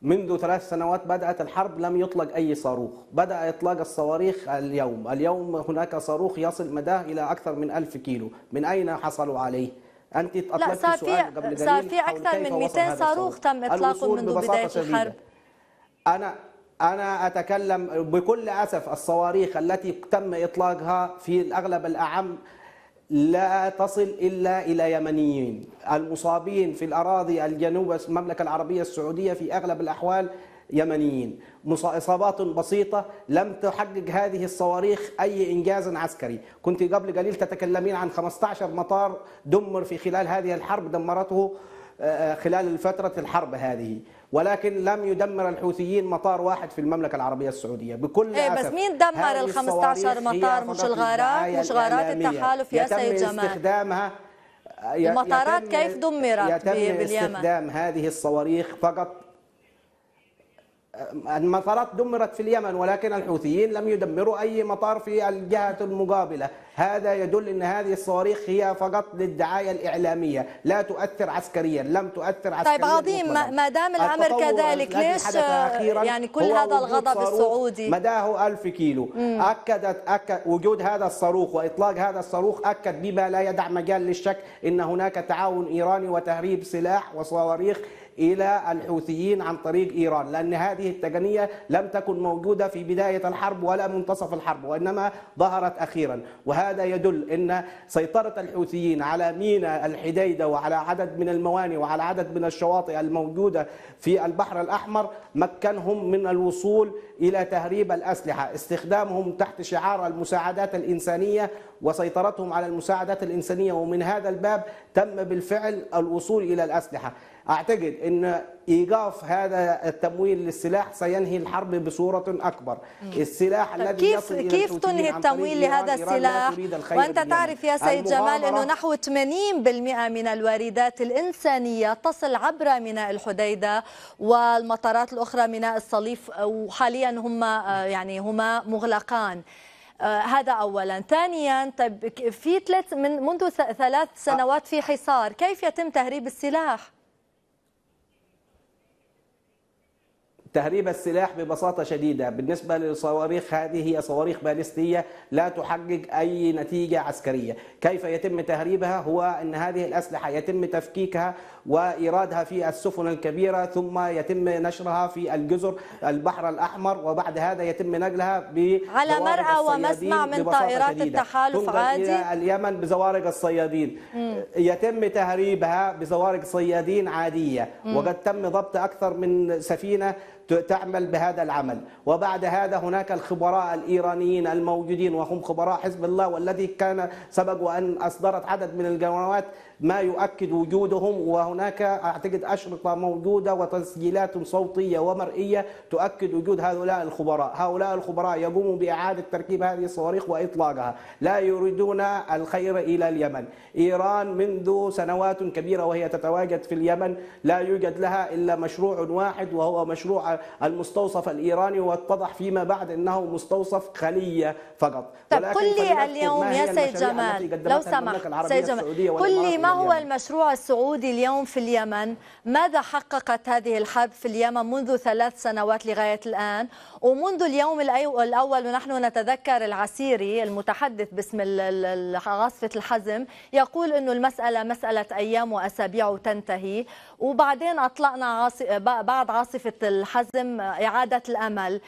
منذ ثلاث سنوات بدأت الحرب لم يطلق أي صاروخ بدأ إطلاق الصواريخ اليوم اليوم هناك صاروخ يصل مداه إلى أكثر من ألف كيلو من أين حصلوا عليه؟ انت اطلقتي صار سؤال قبل قليل صار في اكثر من 200 صاروخ تم اطلاقه منذ بدايه شديدة. الحرب انا أنا أتكلم بكل أسف الصواريخ التي تم إطلاقها في الأغلب الأعم لا تصل إلا إلى يمنيين المصابين في الأراضي الجنوب المملكة العربية السعودية في أغلب الأحوال يمنيين إصابات بسيطة لم تحقق هذه الصواريخ أي إنجاز عسكري كنت قبل قليل تتكلمين عن 15 مطار دمر في خلال هذه الحرب دمرته آه، آه، خلال فترة الحرب هذه ولكن لم يدمر الحوثيين مطار واحد في المملكة العربية السعودية بكل إيه بس مين دمر ال 15 مطار مش الغارات مش غارات التحالف يا سيد جمال آه، يتم استخدامها المطارات كيف دمرت يتم باليمن يتم استخدام هذه الصواريخ فقط المطارات دمرت في اليمن ولكن الحوثيين لم يدمروا أي مطار في الجهة المقابلة هذا يدل أن هذه الصواريخ هي فقط للدعاية الإعلامية لا تؤثر عسكريا لم تؤثر عسكريا طيب عظيم ما دام الأمر كذلك ليش يعني كل هذا الغضب السعودي مداه ألف كيلو مم. أكدت أكد وجود هذا الصاروخ وإطلاق هذا الصاروخ أكد بما لا يدع مجال للشك أن هناك تعاون إيراني وتهريب سلاح وصواريخ إلى الحوثيين عن طريق إيران لأن هذه التقنية لم تكن موجودة في بداية الحرب ولا منتصف الحرب وإنما ظهرت أخيرا وهذا يدل أن سيطرة الحوثيين على ميناء الحديدة وعلى عدد من الموانئ وعلى عدد من الشواطئ الموجودة في البحر الأحمر مكنهم من الوصول إلى تهريب الأسلحة استخدامهم تحت شعار المساعدات الإنسانية وسيطرتهم على المساعدات الإنسانية ومن هذا الباب تم بالفعل الوصول إلى الأسلحة أعتقد أن إيقاف هذا التمويل للسلاح سينهي الحرب بصورة أكبر السلاح الذي كيف, كيف تنهي التمويل لهذا السلاح وأنت تعرف يا سيد جمال أنه نحو 80% من الواردات الإنسانية تصل عبر ميناء الحديدة والمطارات الأخرى ميناء الصليف وحاليا هما آه، يعني هما مغلقان آه، هذا اولا ثانيا طيب في ثلاث من منذ ثلاث سنوات في حصار كيف يتم تهريب السلاح تهريب السلاح ببساطة شديدة بالنسبة للصواريخ هذه هي صواريخ باليستية لا تحقق أي نتيجة عسكرية كيف يتم تهريبها هو أن هذه الأسلحة يتم تفكيكها وإيرادها في السفن الكبيرة ثم يتم نشرها في الجزر البحر الأحمر وبعد هذا يتم نقلها على مرأى ومسمع من طائرات شديدة. التحالف عادي إلى اليمن بزوارق الصيادين مم. يتم تهريبها بزوارق صيادين عادية مم. وقد تم ضبط أكثر من سفينة تعمل بهذا العمل وبعد هذا هناك الخبراء الإيرانيين الموجودين وهم خبراء حزب الله والذي كان سبق وأن أصدرت عدد من القنوات ما يؤكد وجودهم وهناك أعتقد أشرطة موجودة وتسجيلات صوتية ومرئية تؤكد وجود هؤلاء الخبراء هؤلاء الخبراء يقوموا بإعادة تركيب هذه الصواريخ وإطلاقها لا يريدون الخير إلى اليمن إيران منذ سنوات كبيرة وهي تتواجد في اليمن لا يوجد لها إلا مشروع واحد وهو مشروع المستوصف الإيراني واتضح فيما بعد أنه مستوصف خلية فقط طيب قل لي اليوم يا سيد جمال لو سمحت سيد جمال قل لي ما هو المشروع السعودي اليوم في اليمن ماذا حققت هذه الحرب في اليمن منذ ثلاث سنوات لغاية الآن ومنذ اليوم الأول ونحن نتذكر العسيري المتحدث باسم عاصفة الحزم يقول أنه المسألة مسألة أيام وأسابيع وتنتهي وبعدين أطلقنا بعد عاصفة الحزم إعادة الأمل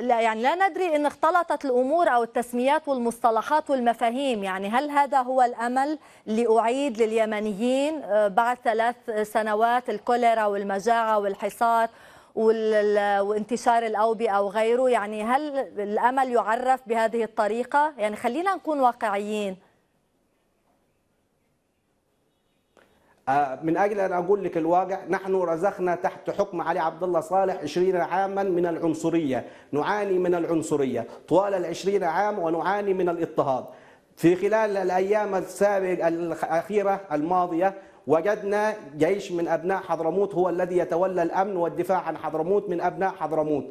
يعني لا ندري أن اختلطت الأمور أو التسميات والمصطلحات والمفاهيم يعني هل هذا هو الأمل لأعيد لليمنيين أه، بعد ثلاث سنوات الكوليرا والمجاعة والحصار وانتشار الاوبئه او غيره يعني هل الامل يعرف بهذه الطريقه يعني خلينا نكون واقعيين آه، من اجل ان اقول لك الواقع نحن رزقنا تحت حكم علي عبد الله صالح 20 عاما من العنصريه، نعاني من العنصريه طوال ال 20 عام ونعاني من الاضطهاد. في خلال الايام السابقه الاخيره الماضيه وجدنا جيش من أبناء حضرموت هو الذي يتولى الأمن والدفاع عن حضرموت من أبناء حضرموت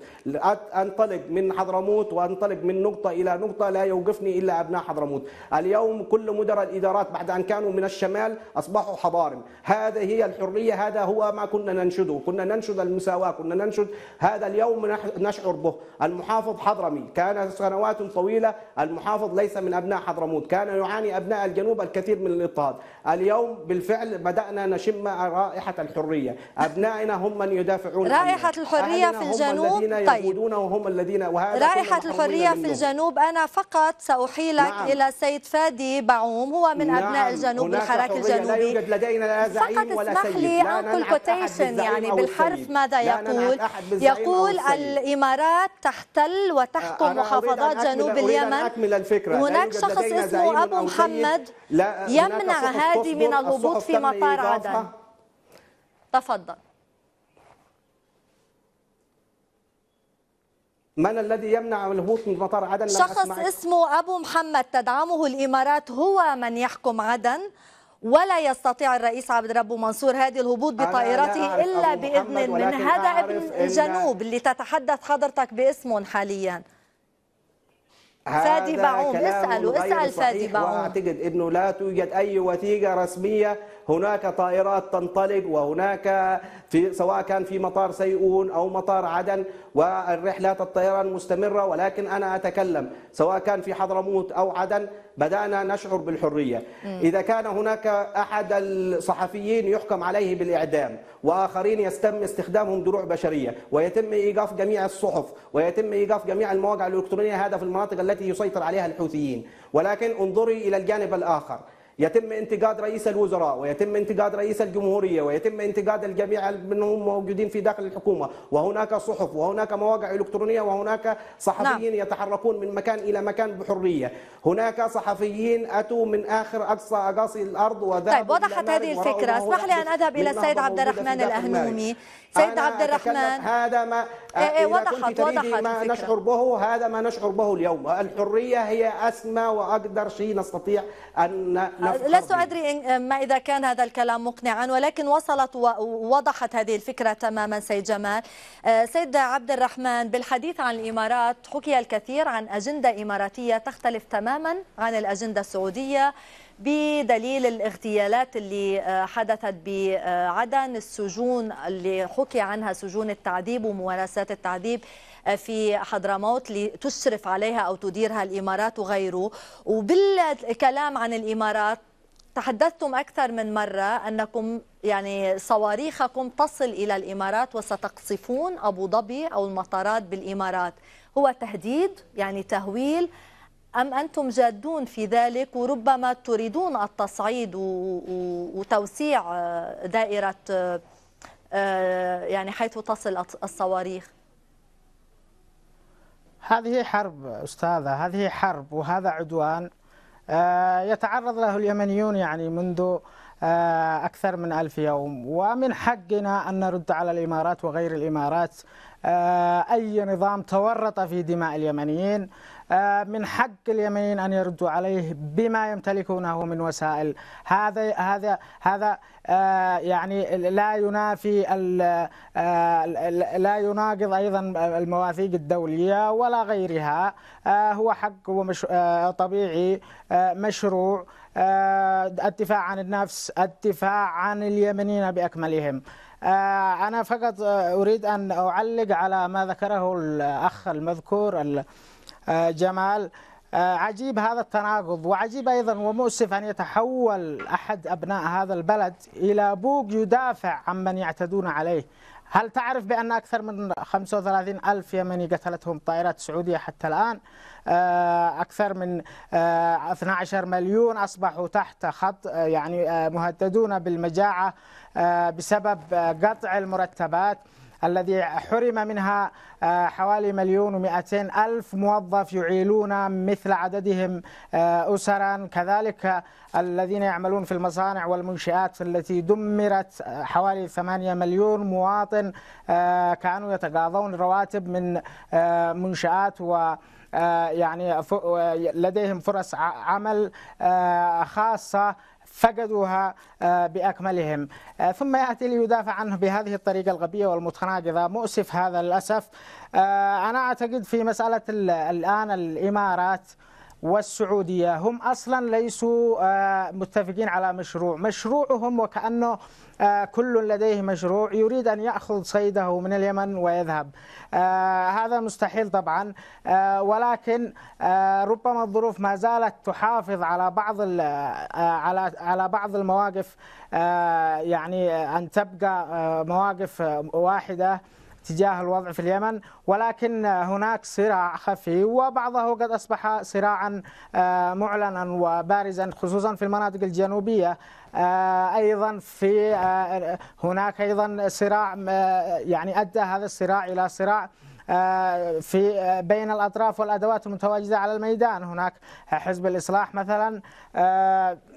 أنطلق من حضرموت وأنطلق من نقطة إلى نقطة لا يوقفني إلا أبناء حضرموت اليوم كل مدراء الإدارات بعد أن كانوا من الشمال أصبحوا حضارم هذه هي الحرية هذا هو ما كنا ننشده كنا ننشد المساواة كنا ننشد هذا اليوم نشعر به المحافظ حضرمي كان سنوات طويلة المحافظ ليس من أبناء حضرموت كان يعاني أبناء الجنوب الكثير من الاضطهاد اليوم بالفعل بدأنا نشم رائحة الحرية أبنائنا هم من يدافعون رائحة الحرية في الجنوب هم طيب وهم الذين وهذا رائحة الحرية في الجنوب أنا فقط سأحيلك نعم. إلى السيد فادي بعوم هو من نعم. أبناء الجنوب الحراك الجنوبي لا يوجد لدينا لا زعيم فقط ولا اسمح سيد. لي أنقل كوتيشن يعني بالحرف ماذا يقول يقول الإمارات تحتل وتحكم محافظات جنوب اليمن هناك شخص اسمه أبو محمد يمنع هادي من الهبوط في مطار مطار عدن تفضل من الذي يمنع الهبوط من مطار عدن شخص أسمعك. اسمه أبو محمد تدعمه الإمارات هو من يحكم عدن ولا يستطيع الرئيس عبد ربه منصور هذه الهبوط بطائرته إلا بإذن من هذا ابن الجنوب اللي تتحدث حضرتك باسمه حاليا فادي بعوم اسأله اسأل فادي بعوم أعتقد أنه لا توجد أي وثيقة رسمية هناك طائرات تنطلق وهناك في سواء كان في مطار سيئون أو مطار عدن والرحلات الطيران مستمرة ولكن أنا أتكلم سواء كان في حضرموت أو عدن بدأنا نشعر بالحرية إذا كان هناك أحد الصحفيين يحكم عليه بالإعدام وآخرين يتم استخدامهم دروع بشرية ويتم إيقاف جميع الصحف ويتم إيقاف جميع المواقع الإلكترونية هذا في المناطق التي يسيطر عليها الحوثيين ولكن انظري إلى الجانب الآخر يتم انتقاد رئيس الوزراء ويتم انتقاد رئيس الجمهورية ويتم انتقاد الجميع منهم موجودين في داخل الحكومة وهناك صحف وهناك مواقع إلكترونية وهناك صحفيين نعم. يتحركون من مكان إلى مكان بحرية هناك صحفيين أتوا من آخر أقصى أقاصي الأرض طيب وضحت هذه الفكرة اسمح لي أن أذهب إلى السيد عبد الرحمن الأهنومي سيد عبد الرحمن هذا ما إيه, إيه، وضحت وضحت ما الفكرة. نشعر به هذا ما نشعر به اليوم الحرية هي أسمى وأقدر شيء نستطيع أن أه، لست أدري ما إذا كان هذا الكلام مقنعا ولكن وصلت ووضحت هذه الفكرة تماما سيد جمال أه، سيد عبد الرحمن بالحديث عن الإمارات حكي الكثير عن أجندة إماراتية تختلف تماما عن الأجندة السعودية بدليل الاغتيالات اللي آه، حدثت بعدن السجون اللي حكي عنها سجون التعذيب وممارسات التعذيب آه، في حضرموت لتشرف عليها أو تديرها الإمارات وغيره وبالكلام عن الإمارات تحدثتم أكثر من مرة أنكم يعني صواريخكم تصل إلى الإمارات وستقصفون أبو ظبي أو المطارات بالإمارات هو تهديد يعني تهويل أم أنتم جادون في ذلك وربما تريدون التصعيد وتوسيع آه، دائرة آه، آه، يعني حيث تصل الصواريخ هذه حرب أستاذة هذه حرب وهذا عدوان يتعرض له اليمنيون يعني منذ أكثر من ألف يوم ومن حقنا أن نرد على الإمارات وغير الإمارات أي نظام تورط في دماء اليمنيين آه، من حق اليمنيين ان يردوا عليه بما يمتلكونه من وسائل هذا هذا هذا آه، يعني لا ينافي آه، لا يناقض ايضا المواثيق الدوليه ولا غيرها هو حق طبيعي مشروع الدفاع عن النفس الدفاع عن اليمنيين باكملهم أنا فقط أريد أن أعلق على ما ذكره الأخ المذكور آه، جمال آه، عجيب هذا التناقض وعجيب أيضا ومؤسف أن يتحول أحد أبناء هذا البلد إلى بوق يدافع عمن يعتدون عليه هل تعرف بأن أكثر من 35 ألف يمني قتلتهم طائرات سعودية حتى الآن آه، أكثر من 12 مليون أصبحوا تحت خط يعني مهددون بالمجاعة بسبب قطع المرتبات الذي حرم منها آه، حوالي مليون ومئتين ألف موظف يعيلون مثل عددهم آه، أسرا كذلك الذين يعملون في المصانع والمنشآت التي دمرت آه، حوالي ثمانية مليون مواطن كانوا يتقاضون رواتب من منشآت و يعني لديهم فرص عمل خاصة فقدوها آه، باكملهم آه، ثم ياتي ليدافع عنه بهذه الطريقه الغبيه والمتناقضه مؤسف هذا للاسف آه، انا اعتقد في مساله الان الامارات والسعودية هم أصلا ليسوا آه، متفقين على مشروع مشروعهم وكأنه آه، كل لديه مشروع يريد أن يأخذ صيده من اليمن ويذهب آه، هذا مستحيل طبعا ولكن ربما الظروف ما زالت تحافظ على بعض على على بعض المواقف يعني أن تبقى مواقف واحدة تجاه الوضع في اليمن ولكن هناك صراع خفي وبعضه قد أصبح صراعا آه، معلنا وبارزا خصوصا في المناطق الجنوبية آه، أيضا في آه، هناك أيضا صراع يعني أدى هذا الصراع إلى صراع في بين الاطراف والادوات المتواجده على الميدان هناك حزب الاصلاح مثلا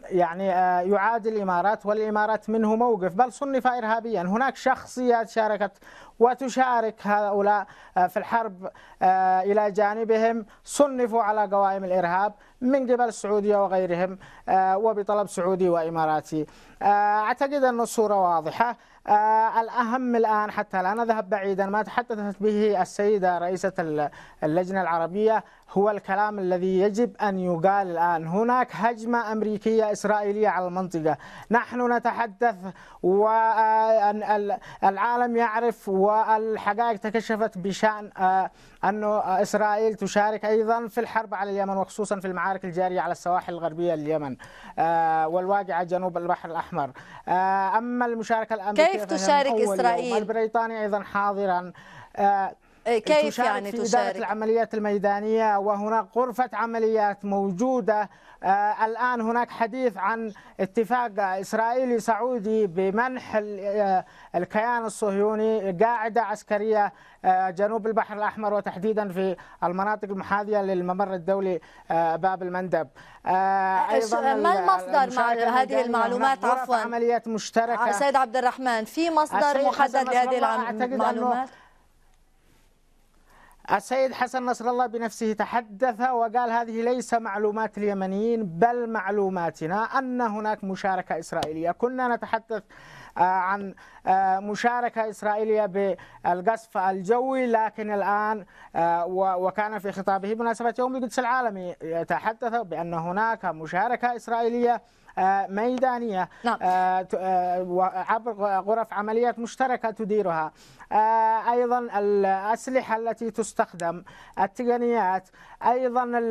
يعني آه، يعادي الإمارات والإمارات منه موقف بل صنف إرهابيا هناك شخصيات شاركت وتشارك هؤلاء آه، في الحرب آه، إلى جانبهم صنفوا على قوائم الإرهاب من قبل السعودية وغيرهم وبطلب سعودي وإماراتي أعتقد أن الصورة واضحة الأهم الآن حتى لا نذهب بعيدا ما تحدثت به السيدة رئيسة اللجنة العربية هو الكلام الذي يجب أن يقال الآن هناك هجمة أمريكية إسرائيلية على المنطقة نحن نتحدث والعالم يعرف والحقائق تكشفت بشأن آه، أن إسرائيل تشارك أيضا في الحرب على اليمن وخصوصا في المعارك الجارية على السواحل الغربية لليمن آه، والواقعة جنوب البحر الأحمر آه، أما المشاركة الأمريكية كيف تشارك إسرائيل؟ البريطاني أيضا حاضرا إيه، إيه، كيف تشارك يعني في تشارك؟ إدارة العمليات الميدانية وهناك غرفة عمليات موجودة آه، الآن هناك حديث عن اتفاق إسرائيلي سعودي بمنح آه، الكيان الصهيوني قاعدة عسكرية آه، جنوب البحر الأحمر وتحديدا في المناطق المحاذية للممر الدولي باب المندب أيضا ما المصدر هذه المعلومات عفوا عمليات مشتركة سيد عبد الرحمن في مصدر محدد لهذه المعلومات السيد حسن نصر الله بنفسه تحدث وقال هذه ليس معلومات اليمنيين بل معلوماتنا أن هناك مشاركة إسرائيلية كنا نتحدث آه، عن آه، مشاركة إسرائيلية بالقصف الجوي لكن الآن آه، وكان في خطابه بمناسبة يوم القدس العالمي يتحدث بأن هناك مشاركة إسرائيلية آه، ميدانية نعم. آه، آه، عبر غرف عمليات مشتركة تديرها أيضا الأسلحة التي تستخدم التقنيات أيضا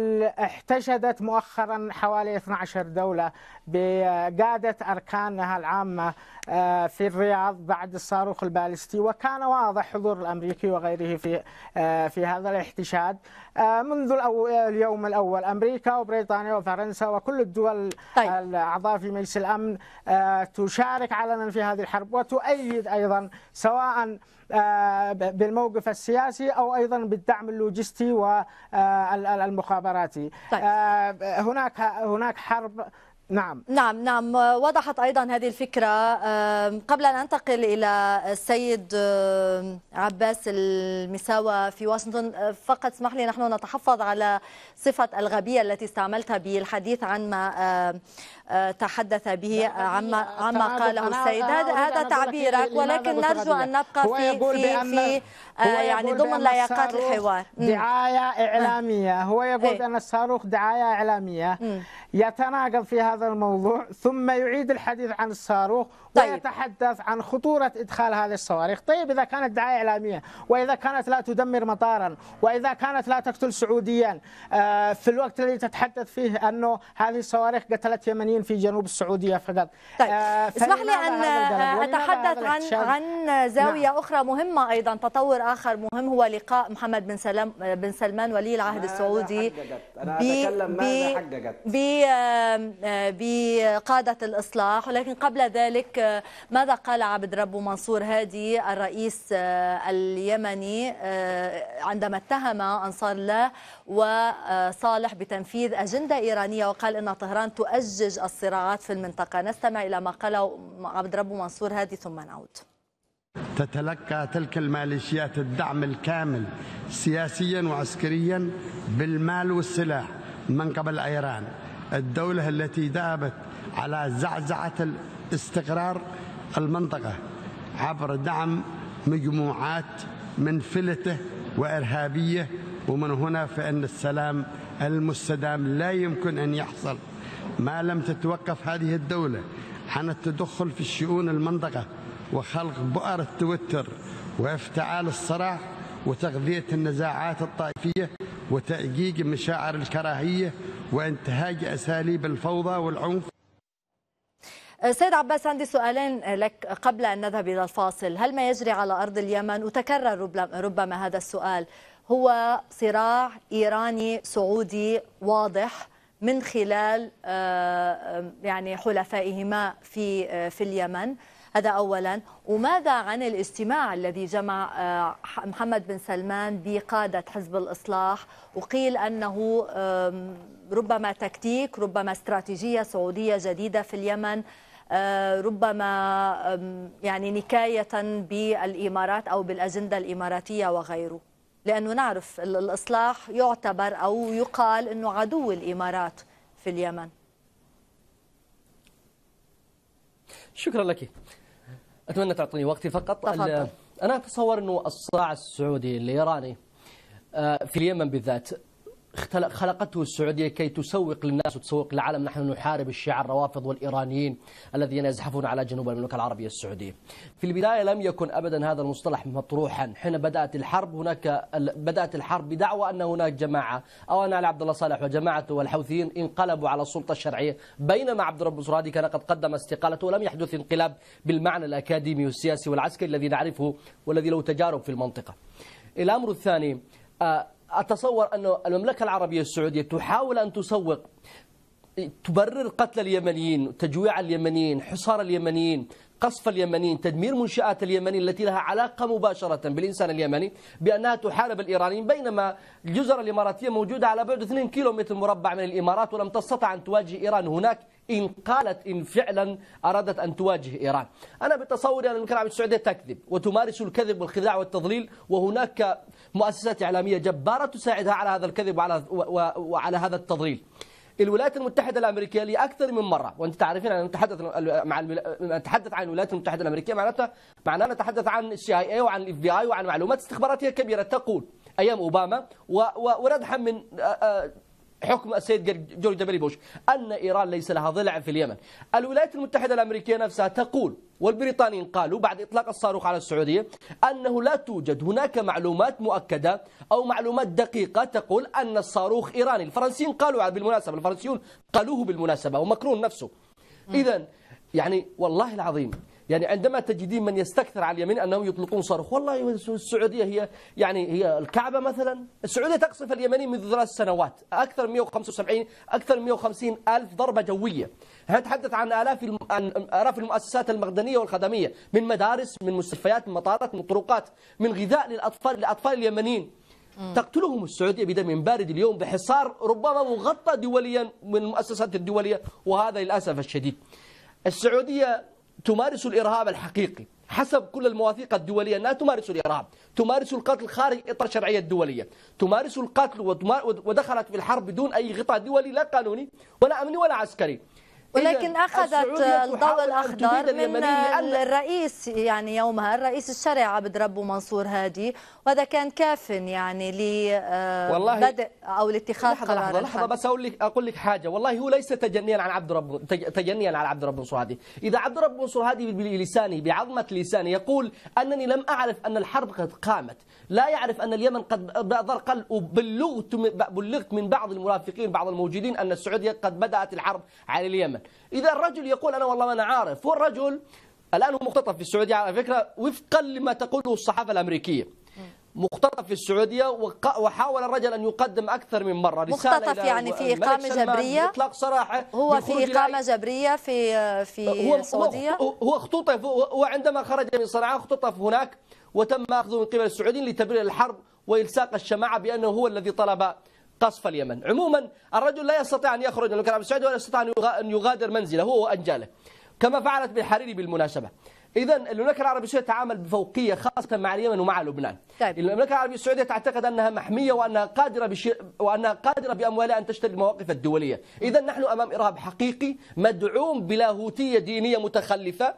احتشدت مؤخرا حوالي 12 دولة بقادة أركانها العامة آه، في الرياض بعد الصاروخ البالستي وكان واضح حضور الأمريكي وغيره في آه، في هذا الاحتشاد آه، منذ اليوم الأول أمريكا وبريطانيا وفرنسا وكل الدول طيب. الأعضاء في مجلس الأمن تشارك علنا في هذه الحرب وتؤيد أيضا سواء آه، بالموقف السياسي او ايضا بالدعم اللوجستي والمخابراتي آه، طيب. آه، هناك هناك حرب نعم نعم نعم وضحت ايضا هذه الفكره قبل ان انتقل الى السيد عباس المساوى في واشنطن فقط اسمح لي نحن نتحفظ على صفه الغبيه التي استعملتها بالحديث عن ما تحدث به عما عما قاله السيد هذا تعبيرك ولكن نرجو ان نبقى في في, في آه، يعني ضمن لياقات الحوار دعايه اعلاميه هو يقول إيه. بان الصاروخ دعايه اعلاميه يتناقض في هذا الموضوع ثم يعيد الحديث عن الصاروخ طيب. ويتحدث عن خطورة إدخال هذه الصواريخ طيب إذا كانت دعاية إعلامية وإذا كانت لا تدمر مطارا وإذا كانت لا تقتل سعوديا آه، في الوقت الذي تتحدث فيه أنه هذه الصواريخ قتلت يمنيين في جنوب السعودية فقط طيب. آه، اسمح لي أن أتحدث عن عن زاوية نعم. أخرى مهمة أيضا تطور آخر مهم هو لقاء محمد بن سلم بن سلمان ولي العهد السعودي آه، بقادة الإصلاح ولكن قبل ذلك ماذا قال عبد ربو منصور هادي الرئيس آه، اليمني آه، عندما اتهم أنصار الله وصالح بتنفيذ أجندة إيرانية وقال أن طهران تؤجج الصراعات في المنطقة نستمع إلى ما قاله عبد ربو منصور هادي ثم نعود تتلقى تلك الميليشيات الدعم الكامل سياسيا وعسكريا بالمال والسلاح من قبل إيران الدولة التي ذهبت على زعزعة استقرار المنطقة عبر دعم مجموعات منفلته وإرهابية ومن هنا فإن السلام المستدام لا يمكن أن يحصل ما لم تتوقف هذه الدولة عن التدخل في الشؤون المنطقة وخلق بؤر التوتر وافتعال الصراع وتغذية النزاعات الطائفية وتأجيج مشاعر الكراهية وانتهاج أساليب الفوضى والعنف سيد عباس عندي سؤالين لك قبل أن نذهب إلى الفاصل هل ما يجري على أرض اليمن وتكرر ربما هذا السؤال هو صراع إيراني سعودي واضح من خلال آه، يعني حلفائهما في آه، في اليمن هذا اولا وماذا عن الاجتماع الذي جمع آه، محمد بن سلمان بقاده حزب الاصلاح وقيل انه ربما تكتيك ربما استراتيجيه سعوديه جديده في اليمن آه، ربما يعني نكاية بالإمارات أو بالأجندة الإماراتية وغيره لأنه نعرف الإصلاح يعتبر أو يقال أنه عدو الإمارات في اليمن شكرا لك أتمنى تعطيني وقتي فقط تفضل. أنا أتصور أنه الصراع السعودي الإيراني آه، في اليمن بالذات خلقته السعودية كي تسوق للناس وتسوق للعالم نحن نحارب الشيعة الروافض والإيرانيين الذين يزحفون على جنوب المملكة العربية السعودية في البداية لم يكن أبدا هذا المصطلح مطروحا حين بدأت الحرب هناك بدأت الحرب بدعوى أن هناك جماعة أو أن علي عبد الله صالح وجماعته والحوثيين انقلبوا على السلطة الشرعية بينما عبد الرب السرادي كان قد قدم استقالته ولم يحدث انقلاب بالمعنى الأكاديمي والسياسي والعسكري الذي نعرفه والذي له تجارب في المنطقة الأمر الثاني آه، أتصور أن المملكة العربية السعودية تحاول أن تسوق تبرر قتل اليمنيين تجويع اليمنيين حصار اليمنيين قصف اليمنيين تدمير منشآت اليمنيين التي لها علاقة مباشرة بالإنسان اليمني بأنها تحارب الإيرانيين بينما الجزر الإماراتية موجودة على بعد 2 كيلومتر مربع من الإمارات ولم تستطع أن تواجه إيران هناك إن قالت إن فعلا أرادت أن تواجه إيران أنا بتصوري أن المملكة العربية السعودية تكذب وتمارس الكذب والخداع والتضليل وهناك مؤسسات إعلامية جبارة تساعدها على هذا الكذب وعلى, وعلى هذا التضليل الولايات المتحدة الأمريكية لأكثر من مرة وأنت تعرفين أن نتحدث مع نتحدث عن الولايات المتحدة الأمريكية معناتها معناها نتحدث عن السي اي اي وعن الاف بي اي وعن معلومات استخباراتية كبيرة تقول أيام أوباما وردحا من حكم السيد جورج دبليو بوش أن إيران ليس لها ضلع في اليمن الولايات المتحدة الأمريكية نفسها تقول والبريطانيين قالوا بعد إطلاق الصاروخ على السعودية أنه لا توجد هناك معلومات مؤكدة أو معلومات دقيقة تقول أن الصاروخ إيراني الفرنسيين قالوا بالمناسبة الفرنسيون قالوه بالمناسبة ومكرون نفسه إذا يعني والله العظيم يعني عندما تجدين من يستكثر على اليمين أنهم يطلقون صاروخ والله السعودية هي يعني هي الكعبة مثلا السعودية تقصف اليمني منذ ثلاث سنوات أكثر من 175 أكثر من 150 ألف ضربة جوية نتحدث عن آلاف آلاف المؤسسات المغدنية والخدمية من مدارس من مستشفيات من مطارات من طرقات من غذاء للأطفال لأطفال اليمنيين تقتلهم السعودية بدم بارد اليوم بحصار ربما مغطى دوليا من المؤسسات الدولية وهذا للأسف الشديد السعودية تمارس الإرهاب الحقيقي حسب كل المواثيق الدولية أنها تمارس الإرهاب تمارس القتل خارج إطار الشرعية الدولية تمارس القتل ودخلت في الحرب بدون أي غطاء دولي لا قانوني ولا أمني ولا عسكري ولكن اخذت الضوء الاخضر من الرئيس يعني يومها الرئيس الشرعي عبد ربه منصور هادي وهذا كان كاف يعني لبدء آه، او لاتخاذ قرار لحظه, لحظة بس اقول لك اقول لك حاجه والله هو ليس تجنيا عن عبد رب تجنيا على عبد رب منصور هادي اذا عبد رب منصور هادي بلسانه بعظمه لسانه يقول انني لم اعرف ان الحرب قد قامت لا يعرف ان اليمن قد بأضر وبلغت بلغت من بعض المرافقين بعض الموجودين ان السعوديه قد بدات الحرب على اليمن إذا الرجل يقول أنا والله ما أنا عارف والرجل الآن هو مختطف في السعودية على فكرة وفقا لما تقوله الصحافة الأمريكية مختطف في السعودية وحاول الرجل أن يقدم أكثر من مرة رسالة مختطف يعني في إقامة جبرية إطلاق صراحة هو في إقامة جبرية في في السعودية هو, هو اختطف وعندما خرج من صنعاء اختطف هناك وتم أخذه من قبل السعوديين لتبرير الحرب وإلصاق الشماعة بأنه هو الذي طلب قصف اليمن عموما الرجل لا يستطيع أن يخرج من الكرام السعودي ولا يستطيع أن يغادر منزله هو وأنجاله كما فعلت بالحريري بالمناسبة إذا المملكة العربية السعودية تتعامل بفوقية خاصة مع اليمن ومع لبنان. طيب. المملكة العربية السعودية تعتقد أنها محمية وأنها قادرة بش... وأنها قادرة بأموالها أن تشتري المواقف الدولية. إذا نحن أمام إرهاب حقيقي مدعوم بلاهوتية دينية متخلفة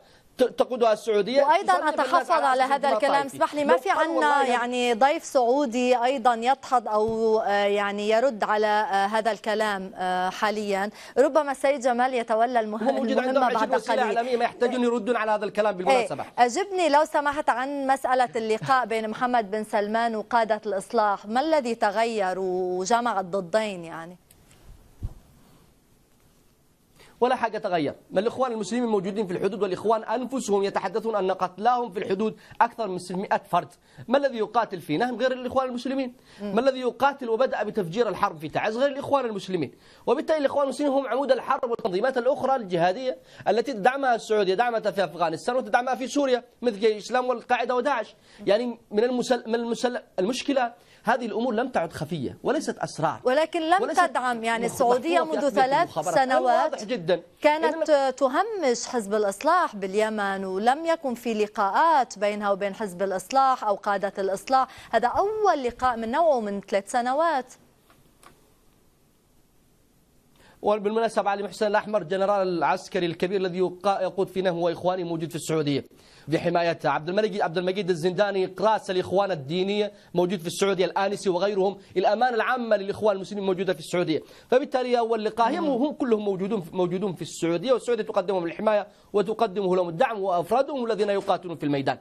تقودها السعوديه وايضا اتحفظ على هذا الكلام اسمح لي ما في عندنا يعني ضيف سعودي ايضا يدحض او آه، يعني يرد على آه، هذا الكلام آه، حاليا ربما السيد جمال يتولى المهمه بعد قليل ما يحتاجون يردون على هذا الكلام بالمناسبه إيه، اجبني لو سمحت عن مساله اللقاء بين محمد بن سلمان وقاده الاصلاح ما الذي تغير وجمع الضدين يعني ولا حاجة تغير ما الإخوان المسلمين الموجودين في الحدود والإخوان أنفسهم يتحدثون أن قتلاهم في الحدود أكثر من 600 فرد ما الذي يقاتل فيه نهم غير الإخوان المسلمين ما الذي يقاتل وبدأ بتفجير الحرب في تعز غير الإخوان المسلمين وبالتالي الإخوان المسلمين هم عمود الحرب والتنظيمات الأخرى الجهادية التي تدعمها السعودية دعمتها في أفغانستان وتدعمها في سوريا مثل الإسلام والقاعدة وداعش يعني من المسل... من المسل... المشكلة هذه الأمور لم تعد خفية وليست أسرار ولكن لم تدعم يعني السعودية منذ ثلاث سنوات جدا كانت تهمش حزب الإصلاح باليمن ولم يكن في لقاءات بينها وبين حزب الإصلاح أو قادة الإصلاح هذا أول لقاء من نوعه من ثلاث سنوات وبالمناسبة علي محسن الأحمر جنرال العسكري الكبير الذي يقود فينا هو إخواني موجود في السعودية بحماية عبد المجيد عبد المجيد الزنداني قراس الإخوان الدينية موجود في السعودية الآنسي وغيرهم الأمانة العامة للإخوان المسلمين موجودة في السعودية فبالتالي أول لقاء هم كلهم موجودون موجودون في السعودية والسعودية تقدمهم الحماية وتقدمه لهم الدعم وأفرادهم الذين يقاتلون في الميدان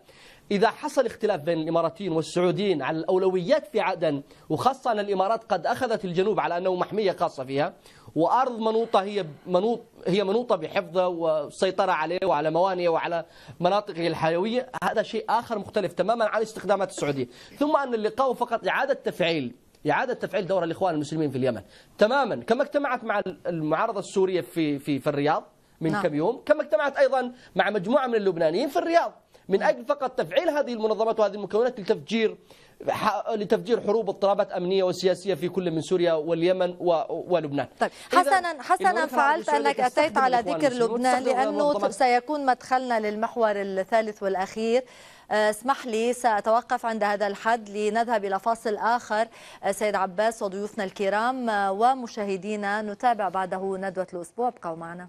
إذا حصل اختلاف بين الإماراتيين والسعوديين على الأولويات في عدن وخاصة أن الإمارات قد أخذت الجنوب على أنه محمية خاصة فيها وارض منوطه هي منوط هي منوطه بحفظه والسيطره عليه وعلى موانئه وعلى مناطقه الحيويه هذا شيء اخر مختلف تماما عن استخدامات السعوديه ثم ان اللقاء فقط اعاده تفعيل إعادة تفعيل دور الإخوان المسلمين في اليمن تماما كما اجتمعت مع المعارضة السورية في في في الرياض من نعم. كم يوم كما اجتمعت أيضا مع مجموعة من اللبنانيين في الرياض من نعم. أجل فقط تفعيل هذه المنظمات وهذه المكونات لتفجير لتفجير حروب اضطرابات امنيه وسياسيه في كل من سوريا واليمن ولبنان طيب حسنا حسنا فعلت انك اتيت على ذكر لبنان لانه سيكون مدخلنا للمحور الثالث والاخير آه، اسمح لي سأتوقف عند هذا الحد لنذهب إلى فاصل آخر آه، سيد عباس وضيوفنا الكرام آه، ومشاهدينا نتابع بعده ندوة الأسبوع ابقوا معنا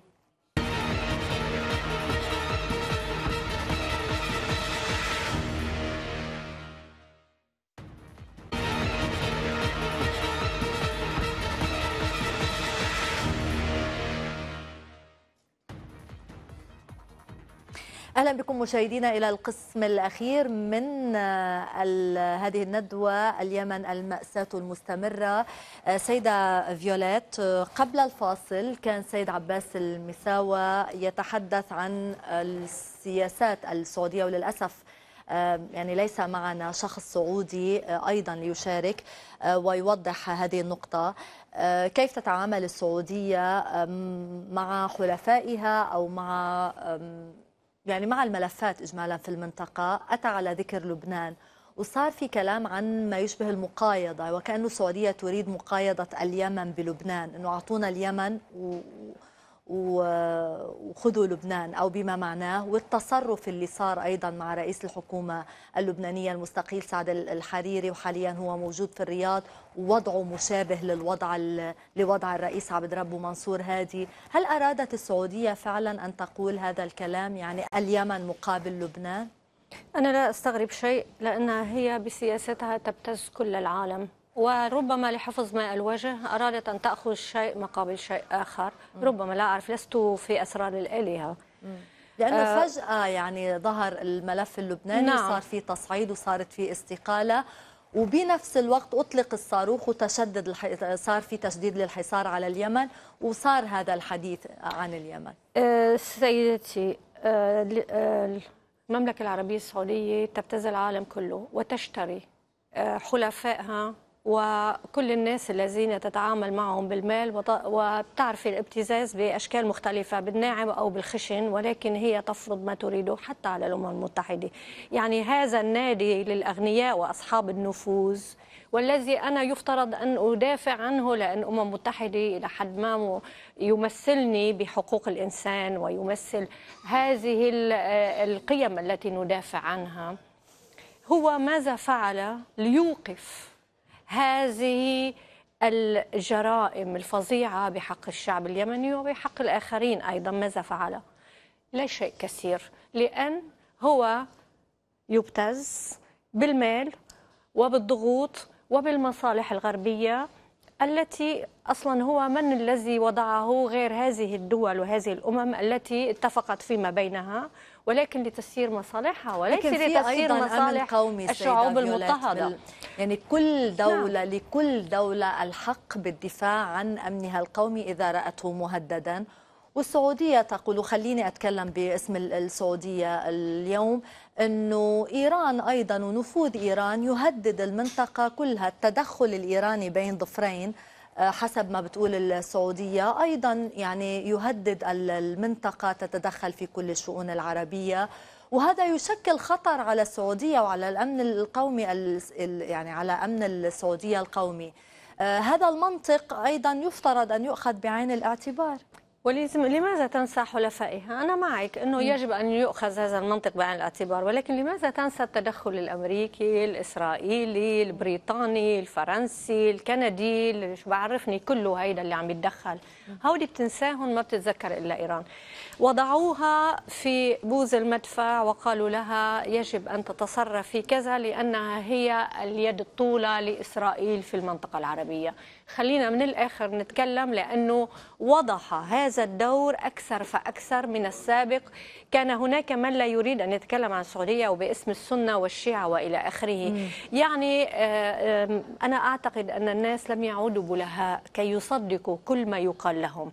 أهلا بكم مشاهدينا إلى القسم الأخير من آه، هذه الندوة اليمن المأساة المستمرة آه، سيدة فيوليت آه، قبل الفاصل كان سيد عباس المساوى يتحدث عن السياسات السعودية وللأسف يعني ليس معنا شخص سعودي أيضا ليشارك ويوضح هذه النقطة كيف تتعامل السعودية مع حلفائها أو مع يعني مع الملفات إجمالا في المنطقة أتى على ذكر لبنان وصار في كلام عن ما يشبه المقايضة وكأنه السعودية تريد مقايضة اليمن بلبنان أنه أعطونا اليمن وخذوا لبنان أو بما معناه والتصرف اللي صار أيضا مع رئيس الحكومة اللبنانية المستقيل سعد الحريري وحاليا هو موجود في الرياض ووضعه مشابه للوضع لوضع الرئيس عبد ربه منصور هادي هل أرادت السعودية فعلا أن تقول هذا الكلام يعني اليمن مقابل لبنان؟ أنا لا أستغرب شيء لأنها هي بسياستها تبتز كل العالم وربما لحفظ ماء الوجه أرادت أن تأخذ شيء مقابل شيء آخر م. ربما لا أعرف لست في أسرار الآلهة لأنه آه فجأة يعني ظهر الملف اللبناني نعم. صار في تصعيد وصارت في استقالة وبنفس الوقت أطلق الصاروخ وتشدد الح... صار في تشديد للحصار على اليمن وصار هذا الحديث عن اليمن آه سيدتي آه, آه، المملكة العربية السعودية تبتزل العالم كله وتشتري آه، حلفائها وكل الناس الذين تتعامل معهم بالمال وبتعرفي الابتزاز باشكال مختلفه بالناعم او بالخشن ولكن هي تفرض ما تريده حتى على الامم المتحده. يعني هذا النادي للاغنياء واصحاب النفوذ والذي انا يفترض ان ادافع عنه لان الامم المتحده الى حد ما يمثلني بحقوق الانسان ويمثل هذه القيم التي ندافع عنها. هو ماذا فعل ليوقف هذه الجرائم الفظيعة بحق الشعب اليمني وبحق الآخرين أيضا ماذا فعل؟ لا شيء كثير لأن هو يبتز بالمال وبالضغوط وبالمصالح الغربية التي اصلا هو من الذي وضعه غير هذه الدول وهذه الامم التي اتفقت فيما بينها ولكن لتسيير مصالحها وليس لتسيير مصالح الشعوب المضطهده يعني كل نعم. دوله نعم. لكل دوله الحق بالدفاع عن امنها القومي اذا راته مهددا والسعوديه تقول خليني اتكلم باسم السعوديه اليوم انه ايران ايضا ونفوذ ايران يهدد المنطقه كلها التدخل الايراني بين ضفرين حسب ما بتقول السعودية أيضا يعني يهدد المنطقة تتدخل في كل الشؤون العربية وهذا يشكل خطر على السعودية وعلى الأمن القومي يعني على أمن السعودية القومي آه، هذا المنطق أيضا يفترض أن يؤخذ بعين الاعتبار لماذا تنسى حلفائها؟ أنا معك أنه يجب أن يؤخذ هذا المنطق بعين الاعتبار ولكن لماذا تنسى التدخل الأمريكي، الإسرائيلي، البريطاني، الفرنسي، الكندي، بعرفني كله هيدا اللي عم يتدخل هودي بتنساهم ما بتتذكر إلا إيران وضعوها في بوز المدفع وقالوا لها يجب أن تتصرف في كذا لأنها هي اليد الطولة لإسرائيل في المنطقة العربية خلينا من الآخر نتكلم لأنه وضح هذا الدور أكثر فأكثر من السابق كان هناك من لا يريد أن يتكلم عن السعودية وباسم السنة والشيعة وإلى آخره يعني آه، أنا أعتقد أن الناس لم يعودوا بلهاء كي يصدقوا كل ما يقال لهم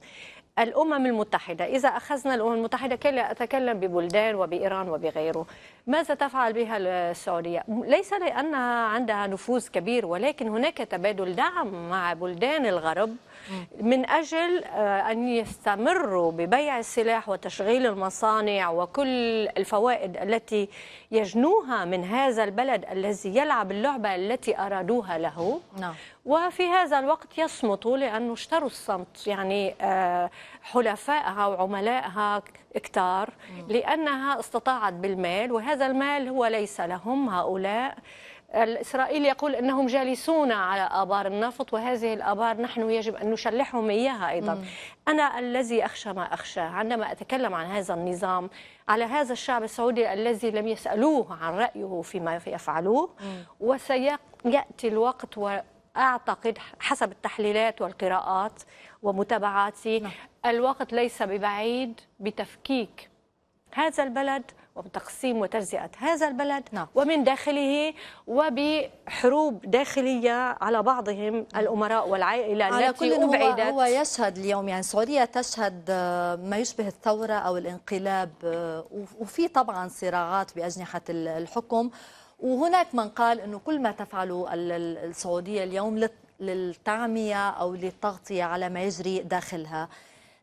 الأمم المتحدة إذا أخذنا الأمم المتحدة كي لا أتكلم ببلدان وبإيران وبغيره ماذا تفعل بها السعودية ليس لأنها عندها نفوذ كبير ولكن هناك تبادل دعم مع بلدان الغرب من أجل آه، أن يستمروا ببيع السلاح وتشغيل المصانع وكل الفوائد التي يجنوها من هذا البلد الذي يلعب اللعبة التي أرادوها له نعم. وفي هذا الوقت يصمتوا لأنه اشتروا الصمت يعني آه، حلفائها وعملائها كتار لأنها استطاعت بالمال وهذا المال هو ليس لهم هؤلاء الإسرائيلي يقول أنهم جالسون على آبار النفط وهذه الآبار نحن يجب أن نشلحهم إياها أيضا مم. أنا الذي أخشى ما أخشى عندما أتكلم عن هذا النظام على هذا الشعب السعودي الذي لم يسألوه عن رأيه فيما يفعلوه مم. وسيأتي الوقت وأعتقد حسب التحليلات والقراءات ومتابعاتي نعم. الوقت ليس ببعيد بتفكيك هذا البلد وبتقسيم وتجزئة هذا البلد نعم. ومن داخله وبحروب داخلية على بعضهم الأمراء والعائلة على التي كل أبعدت هو, هو يشهد اليوم يعني السعودية تشهد آه، ما يشبه الثورة أو الانقلاب آه، وفي طبعا صراعات بأجنحة الحكم وهناك من قال أنه كل ما تفعله السعودية اليوم للتعمية أو للتغطية على ما يجري داخلها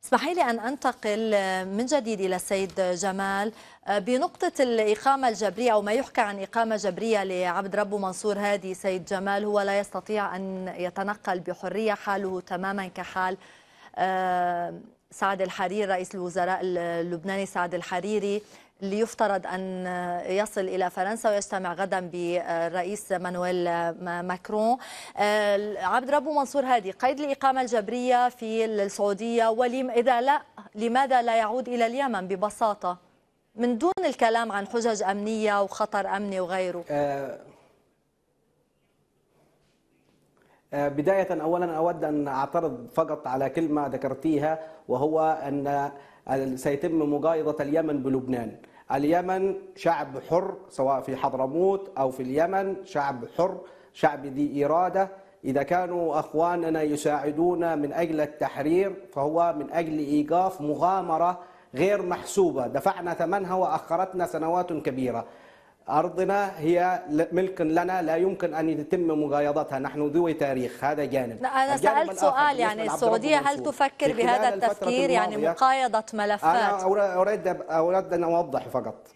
اسمحي لي أن أنتقل آه، من جديد إلى السيد جمال آه، بنقطة الإقامة الجبرية أو ما يحكى عن إقامة جبرية لعبد رب منصور هادي سيد جمال هو لا يستطيع أن يتنقل بحرية حاله تماما كحال آه، سعد الحريري رئيس الوزراء اللبناني سعد الحريري اللي يفترض أن يصل إلى فرنسا ويجتمع غدا بالرئيس مانويل ماكرون آه، عبد ربو منصور هادي قيد الإقامة الجبرية في السعودية ولم إذا لا لماذا لا يعود إلى اليمن ببساطة من دون الكلام عن حجج أمنية وخطر أمني وغيره آه،, أه بداية أولا أود أن أعترض فقط على كلمة ذكرتيها وهو أن سيتم مجايضة اليمن بلبنان اليمن شعب حر سواء في حضرموت أو في اليمن شعب حر شعب ذي إرادة إذا كانوا أخواننا يساعدون من أجل التحرير فهو من أجل إيقاف مغامرة غير محسوبة دفعنا ثمنها وأخرتنا سنوات كبيرة أرضنا هي ملك لنا لا يمكن أن يتم مغايضتها نحن ذوي تاريخ هذا جانب لا أنا سألت سؤال يعني السعودية هل تفكر بهذا التفكير يعني مقايضة ملفات أنا أريد أريد أن أوضح فقط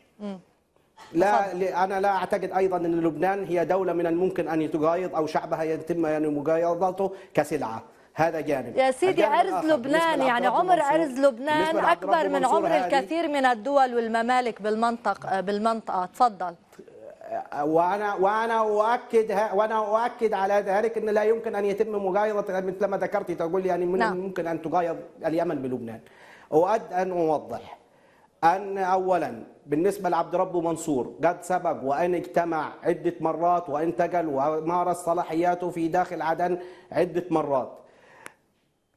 لا انا لا اعتقد ايضا ان لبنان هي دوله من الممكن ان تقايض او شعبها يتم يعني مقايضته كسلعه هذا جانب يا سيدي أرز لبنان يعني عمر أرز لبنان أكبر من عمر الكثير من الدول والممالك بالمنطقة آه، بالمنطقة تفضل آه، وانا وانا اؤكد وانا اؤكد على ذلك ان لا يمكن ان يتم مجايضه مثل ما ذكرتي تقول يعني من نعم. ممكن ان تجايض اليمن بلبنان. اود ان اوضح ان اولا بالنسبه لعبد ربه منصور قد سبق وان اجتمع عده مرات وانتقل ومارس صلاحياته في داخل عدن عده مرات.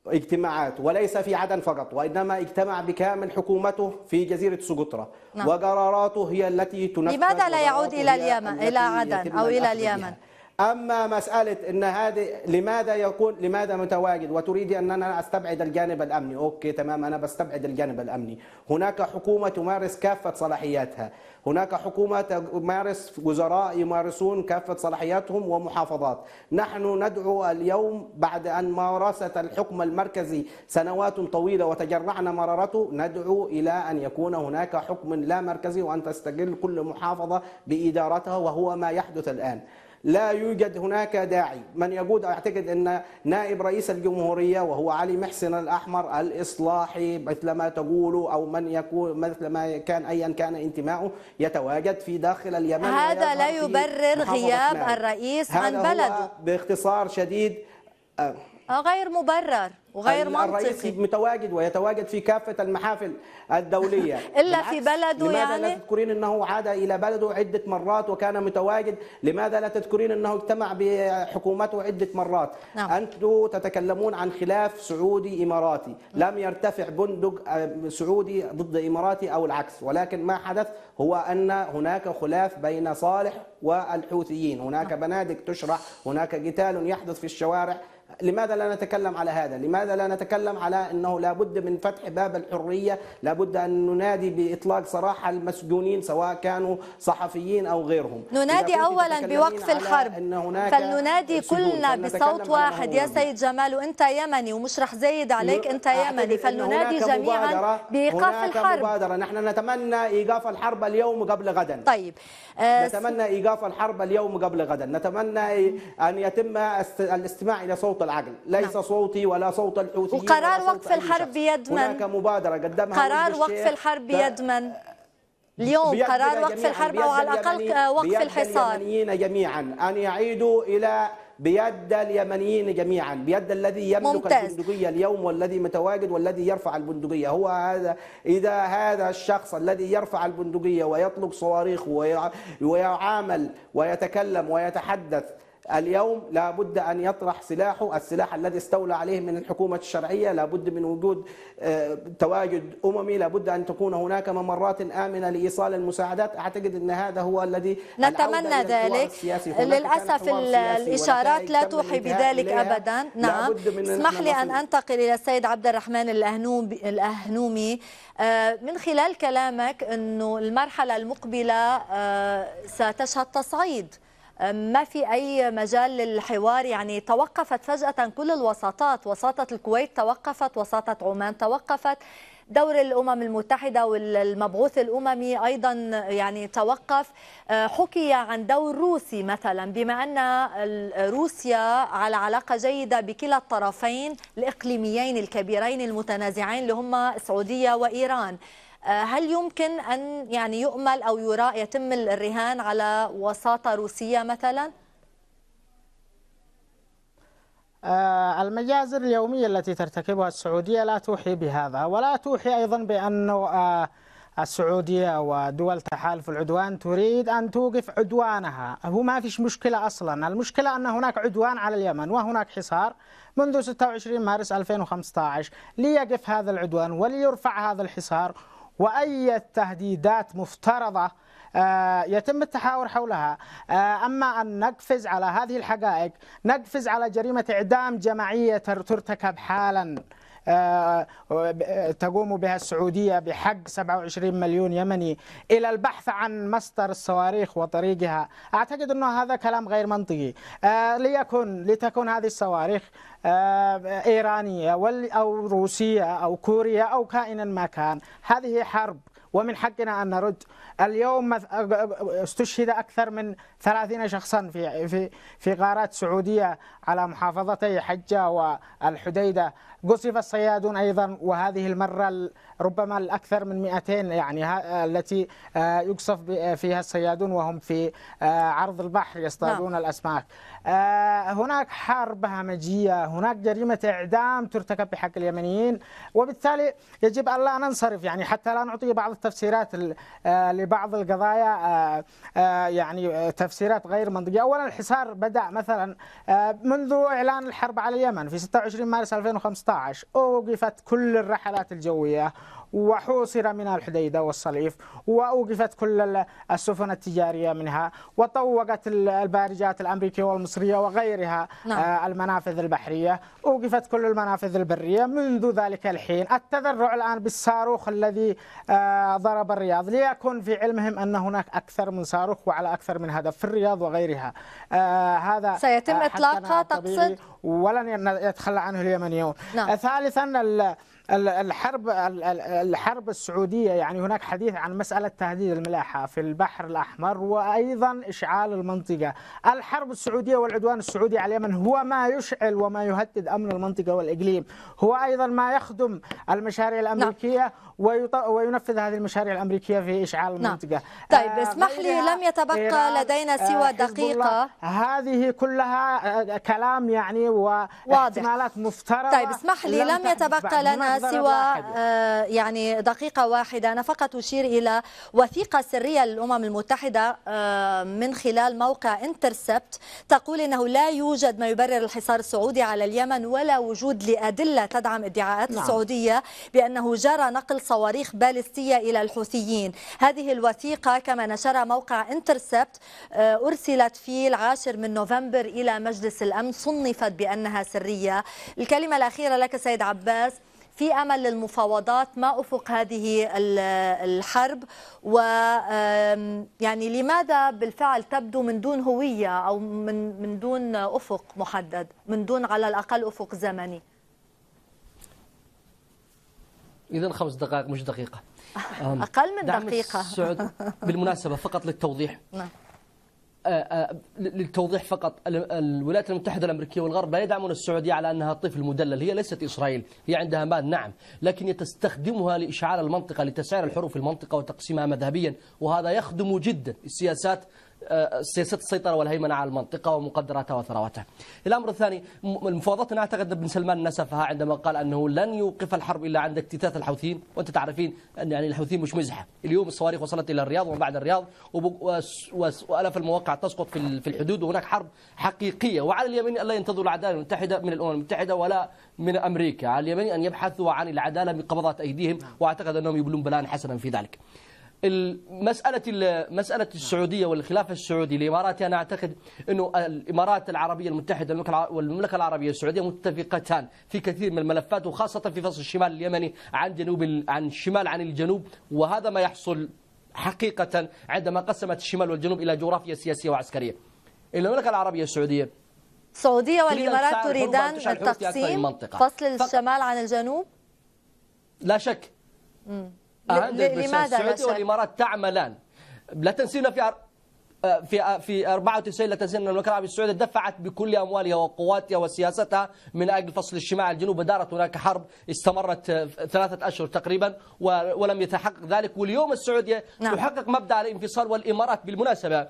اجتماعات وليس في عدن فقط وإنما اجتمع بكامل حكومته في جزيرة سقطرة نعم. وقراراته هي التي تنفذ لماذا لا يعود إلى اليمن إلى عدن أو إلى اليمن بها. أما مسألة أن هذه لماذا يكون لماذا متواجد وتريد أن أنا أستبعد الجانب الأمني أوكي تمام أنا بستبعد الجانب الأمني هناك حكومة تمارس كافة صلاحياتها هناك حكومة تمارس وزراء يمارسون كافة صلاحياتهم ومحافظات نحن ندعو اليوم بعد أن مارست الحكم المركزي سنوات طويلة وتجرعنا مرارته ندعو إلى أن يكون هناك حكم لا مركزي وأن تستقل كل محافظة بإدارتها وهو ما يحدث الآن لا يوجد هناك داعي من يقود أعتقد أن نائب رئيس الجمهورية وهو علي محسن الأحمر الإصلاحي مثل ما تقول أو من يكون مثل ما كان أيا كان انتماؤه يتواجد في داخل اليمن هذا لا يبرر غياب الرئيس عن بلده باختصار شديد غير مبرر وغير منطقي الرئيس متواجد ويتواجد في كافة المحافل الدولية إلا في بلده لماذا يعني؟ لا تذكرين أنه عاد إلى بلده عدة مرات وكان متواجد لماذا لا تذكرين أنه اجتمع بحكومته عدة مرات نعم. أنتم تتكلمون عن خلاف سعودي إماراتي لم يرتفع بندق آه، سعودي ضد إماراتي أو العكس ولكن ما حدث هو أن هناك خلاف بين صالح والحوثيين هناك نعم. بنادق تشرح هناك قتال يحدث في الشوارع لماذا لا نتكلم على هذا لماذا لا نتكلم على أنه لابد من فتح باب الحرية لابد أن ننادي بإطلاق سراح المسجونين سواء كانوا صحفيين أو غيرهم ننادي أولا بوقف الحرب فلننادي كلنا بصوت واحد يا سيد جمال وأنت يمني ومش رح زيد عليك أنت يمني فلننادي جميعا بإيقاف الحرب مبادرة. نحن نتمنى إيقاف الحرب اليوم قبل غدا طيب آه، نتمنى ايقاف الحرب اليوم قبل غدا نتمنى ان يتم الاستماع الى صوت العقل ليس نعم. صوتي ولا صوت الحوثيين وقرار وقف الحرب بيد من هناك مبادره قدمها قرار وقف الحرب بيد من اليوم قرار وقف الحرب او على الاقل وقف الحصار جميعا ان يعيدوا الى بيد اليمنيين جميعا بيد الذي يملك ممتاز. البندقيه اليوم والذي متواجد والذي يرفع البندقيه هو هذا اذا هذا الشخص الذي يرفع البندقيه ويطلق صواريخ ويعامل ويتكلم ويتحدث اليوم لابد أن يطرح سلاحه السلاح الذي استولى عليه من الحكومة الشرعية لابد من وجود آه، تواجد أممي لابد أن تكون هناك ممرات آمنة لإيصال المساعدات أعتقد أن هذا هو الذي نتمنى ذلك للأسف الإشارات لا توحي بذلك أبدا نعم اسمح لي أن أنتقل إلى السيد عبد الرحمن الأهنومي آه، من خلال كلامك أنه المرحلة المقبلة آه، ستشهد تصعيد ما في أي مجال للحوار يعني توقفت فجأة كل الوساطات وساطة الكويت توقفت وساطة عمان توقفت دور الأمم المتحدة والمبعوث الأممي أيضا يعني توقف أه، حكي عن دور روسي مثلا بما أن روسيا على علاقة جيدة بكلا الطرفين الإقليميين الكبيرين المتنازعين اللي هما السعودية وإيران آه، هل يمكن أن يعني يؤمل أو يرى يتم الرهان على وساطة روسية مثلا؟ آه، المجازر اليومية التي ترتكبها السعودية لا توحي بهذا ولا توحي أيضا بأنه آه، السعودية ودول تحالف العدوان تريد أن توقف عدوانها هو ما فيش مشكلة أصلا المشكلة أن هناك عدوان على اليمن وهناك حصار منذ 26 مارس 2015 ليقف هذا العدوان وليرفع هذا الحصار وأي تهديدات مفترضة آه، يتم التحاور حولها آه، أما أن نقفز على هذه الحقائق نقفز على جريمة إعدام جماعية ترتكب حالاً آه، آه، تقوم بها السعودية بحق 27 مليون يمني إلى البحث عن مصدر الصواريخ وطريقها أعتقد أنه هذا كلام غير منطقي آه، ليكن لتكون هذه الصواريخ إيرانية أو روسية أو كورية أو كائنا ما كان هذه حرب ومن حقنا أن نرد اليوم استشهد أكثر من 30 شخصا في في في غارات سعودية على محافظتي حجة والحديدة قصف الصيادون ايضا وهذه المره ربما الاكثر من 200 يعني التي آه، يقصف فيها الصيادون وهم في آه، عرض البحر يصطادون نعم. الاسماك. آه، هناك حرب همجيه، هناك جريمه اعدام ترتكب بحق اليمنيين وبالتالي يجب ان لا ننصرف يعني حتى لا نعطي بعض التفسيرات لبعض القضايا يعني تفسيرات غير منطقيه، اولا الحصار بدا مثلا منذ اعلان الحرب على اليمن في 26 مارس 2015 2015 أوقفت كل الرحلات الجوية وحوصر من الحديدة والصليف وأوقفت كل السفن التجارية منها وطوقت البارجات الأمريكية والمصرية وغيرها نعم. آه، المنافذ البحرية أوقفت كل المنافذ البرية منذ ذلك الحين التذرع الآن بالصاروخ الذي آه، ضرب الرياض ليكن في علمهم أن هناك أكثر من صاروخ وعلى أكثر من هدف في الرياض وغيرها آه، هذا سيتم إطلاقها تقصد ولن يتخلى عنه اليمنيون نعم. ثالثا الحرب الحرب السعوديه يعني هناك حديث عن مساله تهديد الملاحه في البحر الاحمر وايضا اشعال المنطقه، الحرب السعوديه والعدوان السعودي على اليمن هو ما يشعل وما يهدد امن المنطقه والاقليم، هو ايضا ما يخدم المشاريع نعم. الامريكيه نعم. وينفذ هذه المشاريع الامريكيه في اشعال نعم. المنطقه نعم. طيب آه، اسمح لي لم يتبقى لدينا آه، سوى دقيقه هذه كلها آه، كلام يعني واحتمالات مفترضه طيب اسمح لي لم يتبقى لنا سوى واحد. يعني دقيقه واحده انا فقط اشير الى وثيقه سريه للامم المتحده من خلال موقع انترسبت تقول انه لا يوجد ما يبرر الحصار السعودي على اليمن ولا وجود لادله تدعم ادعاءات نعم. السعوديه بانه جرى نقل صواريخ باليستية إلى الحوثيين هذه الوثيقة كما نشرها موقع انترسبت آه، أرسلت في العاشر من نوفمبر إلى مجلس الأمن صنفت بأنها سرية الكلمة الأخيرة لك سيد عباس في امل للمفاوضات ما افق هذه الحرب و يعني لماذا بالفعل تبدو من دون هويه او من من دون افق محدد من دون على الاقل افق زمني إذا خمس دقائق مش دقيقة أقل من دقيقة السعود بالمناسبة فقط للتوضيح نعم للتوضيح فقط الولايات المتحدة الأمريكية والغرب لا يدعمون السعودية على أنها طفل مدلل هي ليست إسرائيل هي عندها مال نعم لكن تستخدمها لاشعال المنطقة لتسعير الحروف في المنطقة وتقسيمها مذهبيا وهذا يخدم جدا السياسات سياسه السيطره والهيمنه على المنطقه ومقدراتها وثرواتها. الامر الثاني المفاوضات انا اعتقد بن سلمان نسفها عندما قال انه لن يوقف الحرب الا عند اكتتاث الحوثيين وانت تعرفين ان يعني الحوثيين مش مزحه، اليوم الصواريخ وصلت الى الرياض ومن بعد الرياض والاف المواقع تسقط في الحدود وهناك حرب حقيقيه وعلى اليمين الا ينتظروا العداله المتحده من الامم المتحده ولا من امريكا، على اليمين ان يبحثوا عن العداله بقبضات ايديهم واعتقد انهم يبلون بلان حسنا في ذلك. مسألة مسألة السعودية والخلافة السعودي الإماراتي أنا أعتقد أنه الإمارات العربية المتحدة والمملكة العربية السعودية متفقتان في كثير من الملفات وخاصة في فصل الشمال اليمني عن جنوب عن الشمال عن الجنوب وهذا ما يحصل حقيقة عندما قسمت الشمال والجنوب إلى جغرافيا سياسية وعسكرية المملكة العربية السعودية السعودية والإمارات تريدان التقسيم فصل الشمال عن الجنوب لا شك مم. لماذا السعودية والإمارات تعملان لا تنسينا في في في 94 لا ان المملكه العربيه السعوديه دفعت بكل اموالها وقواتها وسياستها من اجل فصل اجتماع الجنوب دارت هناك حرب استمرت ثلاثه اشهر تقريبا ولم يتحقق ذلك واليوم السعوديه نعم. تحقق مبدا الانفصال والامارات بالمناسبه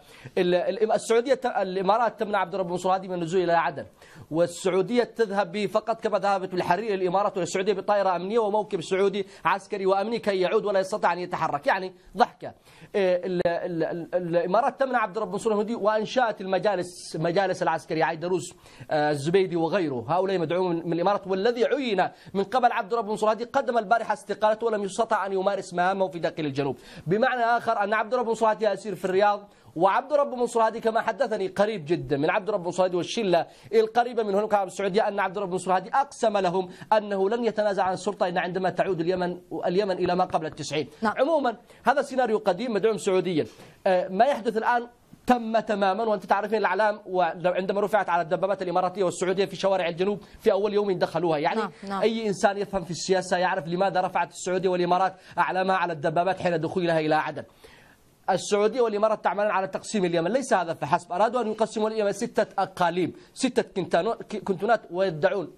السعوديه الامارات تمنع عبد الرب منصور هادي من النزول الى عدن والسعوديه تذهب فقط كما ذهبت بالحرير الامارات والسعوديه بطائره امنيه وموكب سعودي عسكري وامني كي يعود ولا يستطيع ان يتحرك يعني ضحكه إيه، الامارات تمنع عبد الرب منصور الهندي وانشات المجالس مجالس العسكري عيدروس يعني آه، الزبيدي وغيره هؤلاء مدعوم من الامارات والذي عين من قبل عبد الرب منصور الهادي قدم البارحه استقالته ولم يستطع ان يمارس مهامه في داخل الجنوب بمعنى اخر ان عبد الرب منصور الهادي يسير في الرياض وعبد رب منصور هادي كما حدثني قريب جدا من عبد رب منصور هادي والشلة القريبة من هناك السعودية أن عبد رب منصور هادي أقسم لهم أنه لن يتنازع عن السلطة إن عندما تعود اليمن اليمن إلى ما قبل التسعين نعم. عموما هذا سيناريو قديم مدعوم سعوديا آه، ما يحدث الآن تم تماما وانت تعرفين الاعلام عندما رفعت على الدبابات الاماراتيه والسعوديه في شوارع الجنوب في اول يوم دخلوها يعني نعم. نعم. اي انسان يفهم في السياسه يعرف لماذا رفعت السعوديه والامارات اعلامها على الدبابات حين دخولها الى عدن السعودية والإمارات تعملان على تقسيم اليمن ليس هذا فحسب أرادوا أن يقسموا اليمن ستة أقاليم ستة كنتونات ويدعون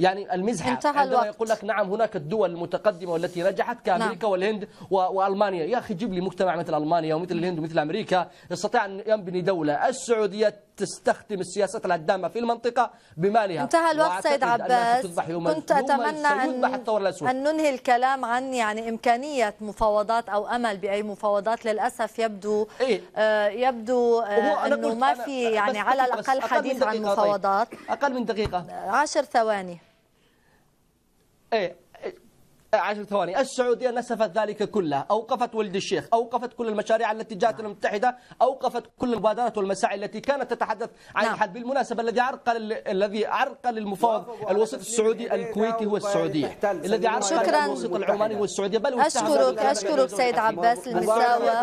يعني المزحة انتهى الوقت يقول لك نعم هناك الدول المتقدمة والتي نجحت كأمريكا نعم. والهند وألمانيا يا أخي جيب لي مجتمع مثل ألمانيا ومثل الهند ومثل أمريكا يستطيع أن ينبني دولة السعودية تستخدم السياسات الهدامة في المنطقة بمالها انتهى الوقت سيد عباس كنت أتمنى أن, أن ننهي الكلام عن يعني إمكانية مفاوضات أو أمل بأي مفاوضات للأسف يبدو إيه؟ آه يبدو آه أنه ما في يعني على الأقل حديث عن طيب. مفاوضات أقل من دقيقة عشر ثواني إيه عشر ثواني السعودية نسفت ذلك كله أوقفت ولد الشيخ أوقفت كل المشاريع التي جاءت المتحدة أوقفت كل المبادرات والمساعي التي كانت تتحدث عن نعم. الحد بالمناسبة الذي عرقل الذي عرقل المفاوض الوسط السعودي الكويتي هو السعودية الذي عرقل الوسط العماني هو السعودية بل أشكرك أشكرك سيد عباس المساوى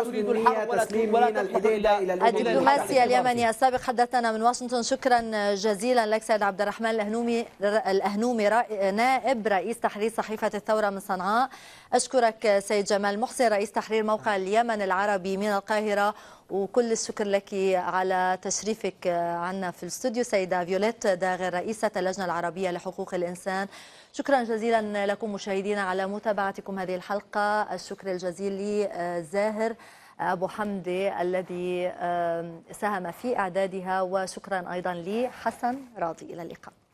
الدبلوماسي اليمني السابق حدثنا من واشنطن شكرا جزيلا لك سيد عبد الرحمن الأهنومي الأهنومي نائب رئيس تحرير صحيفة الثورة من صنعاء أشكرك سيد جمال محسن رئيس تحرير موقع اليمن العربي من القاهرة وكل الشكر لك على تشريفك عنا في الاستوديو سيدة فيوليت داغر رئيسة اللجنة العربية لحقوق الإنسان شكرا جزيلا لكم مشاهدينا على متابعتكم هذه الحلقة الشكر الجزيل لزاهر أبو حمدي الذي ساهم في إعدادها وشكرا أيضا لحسن راضي إلى اللقاء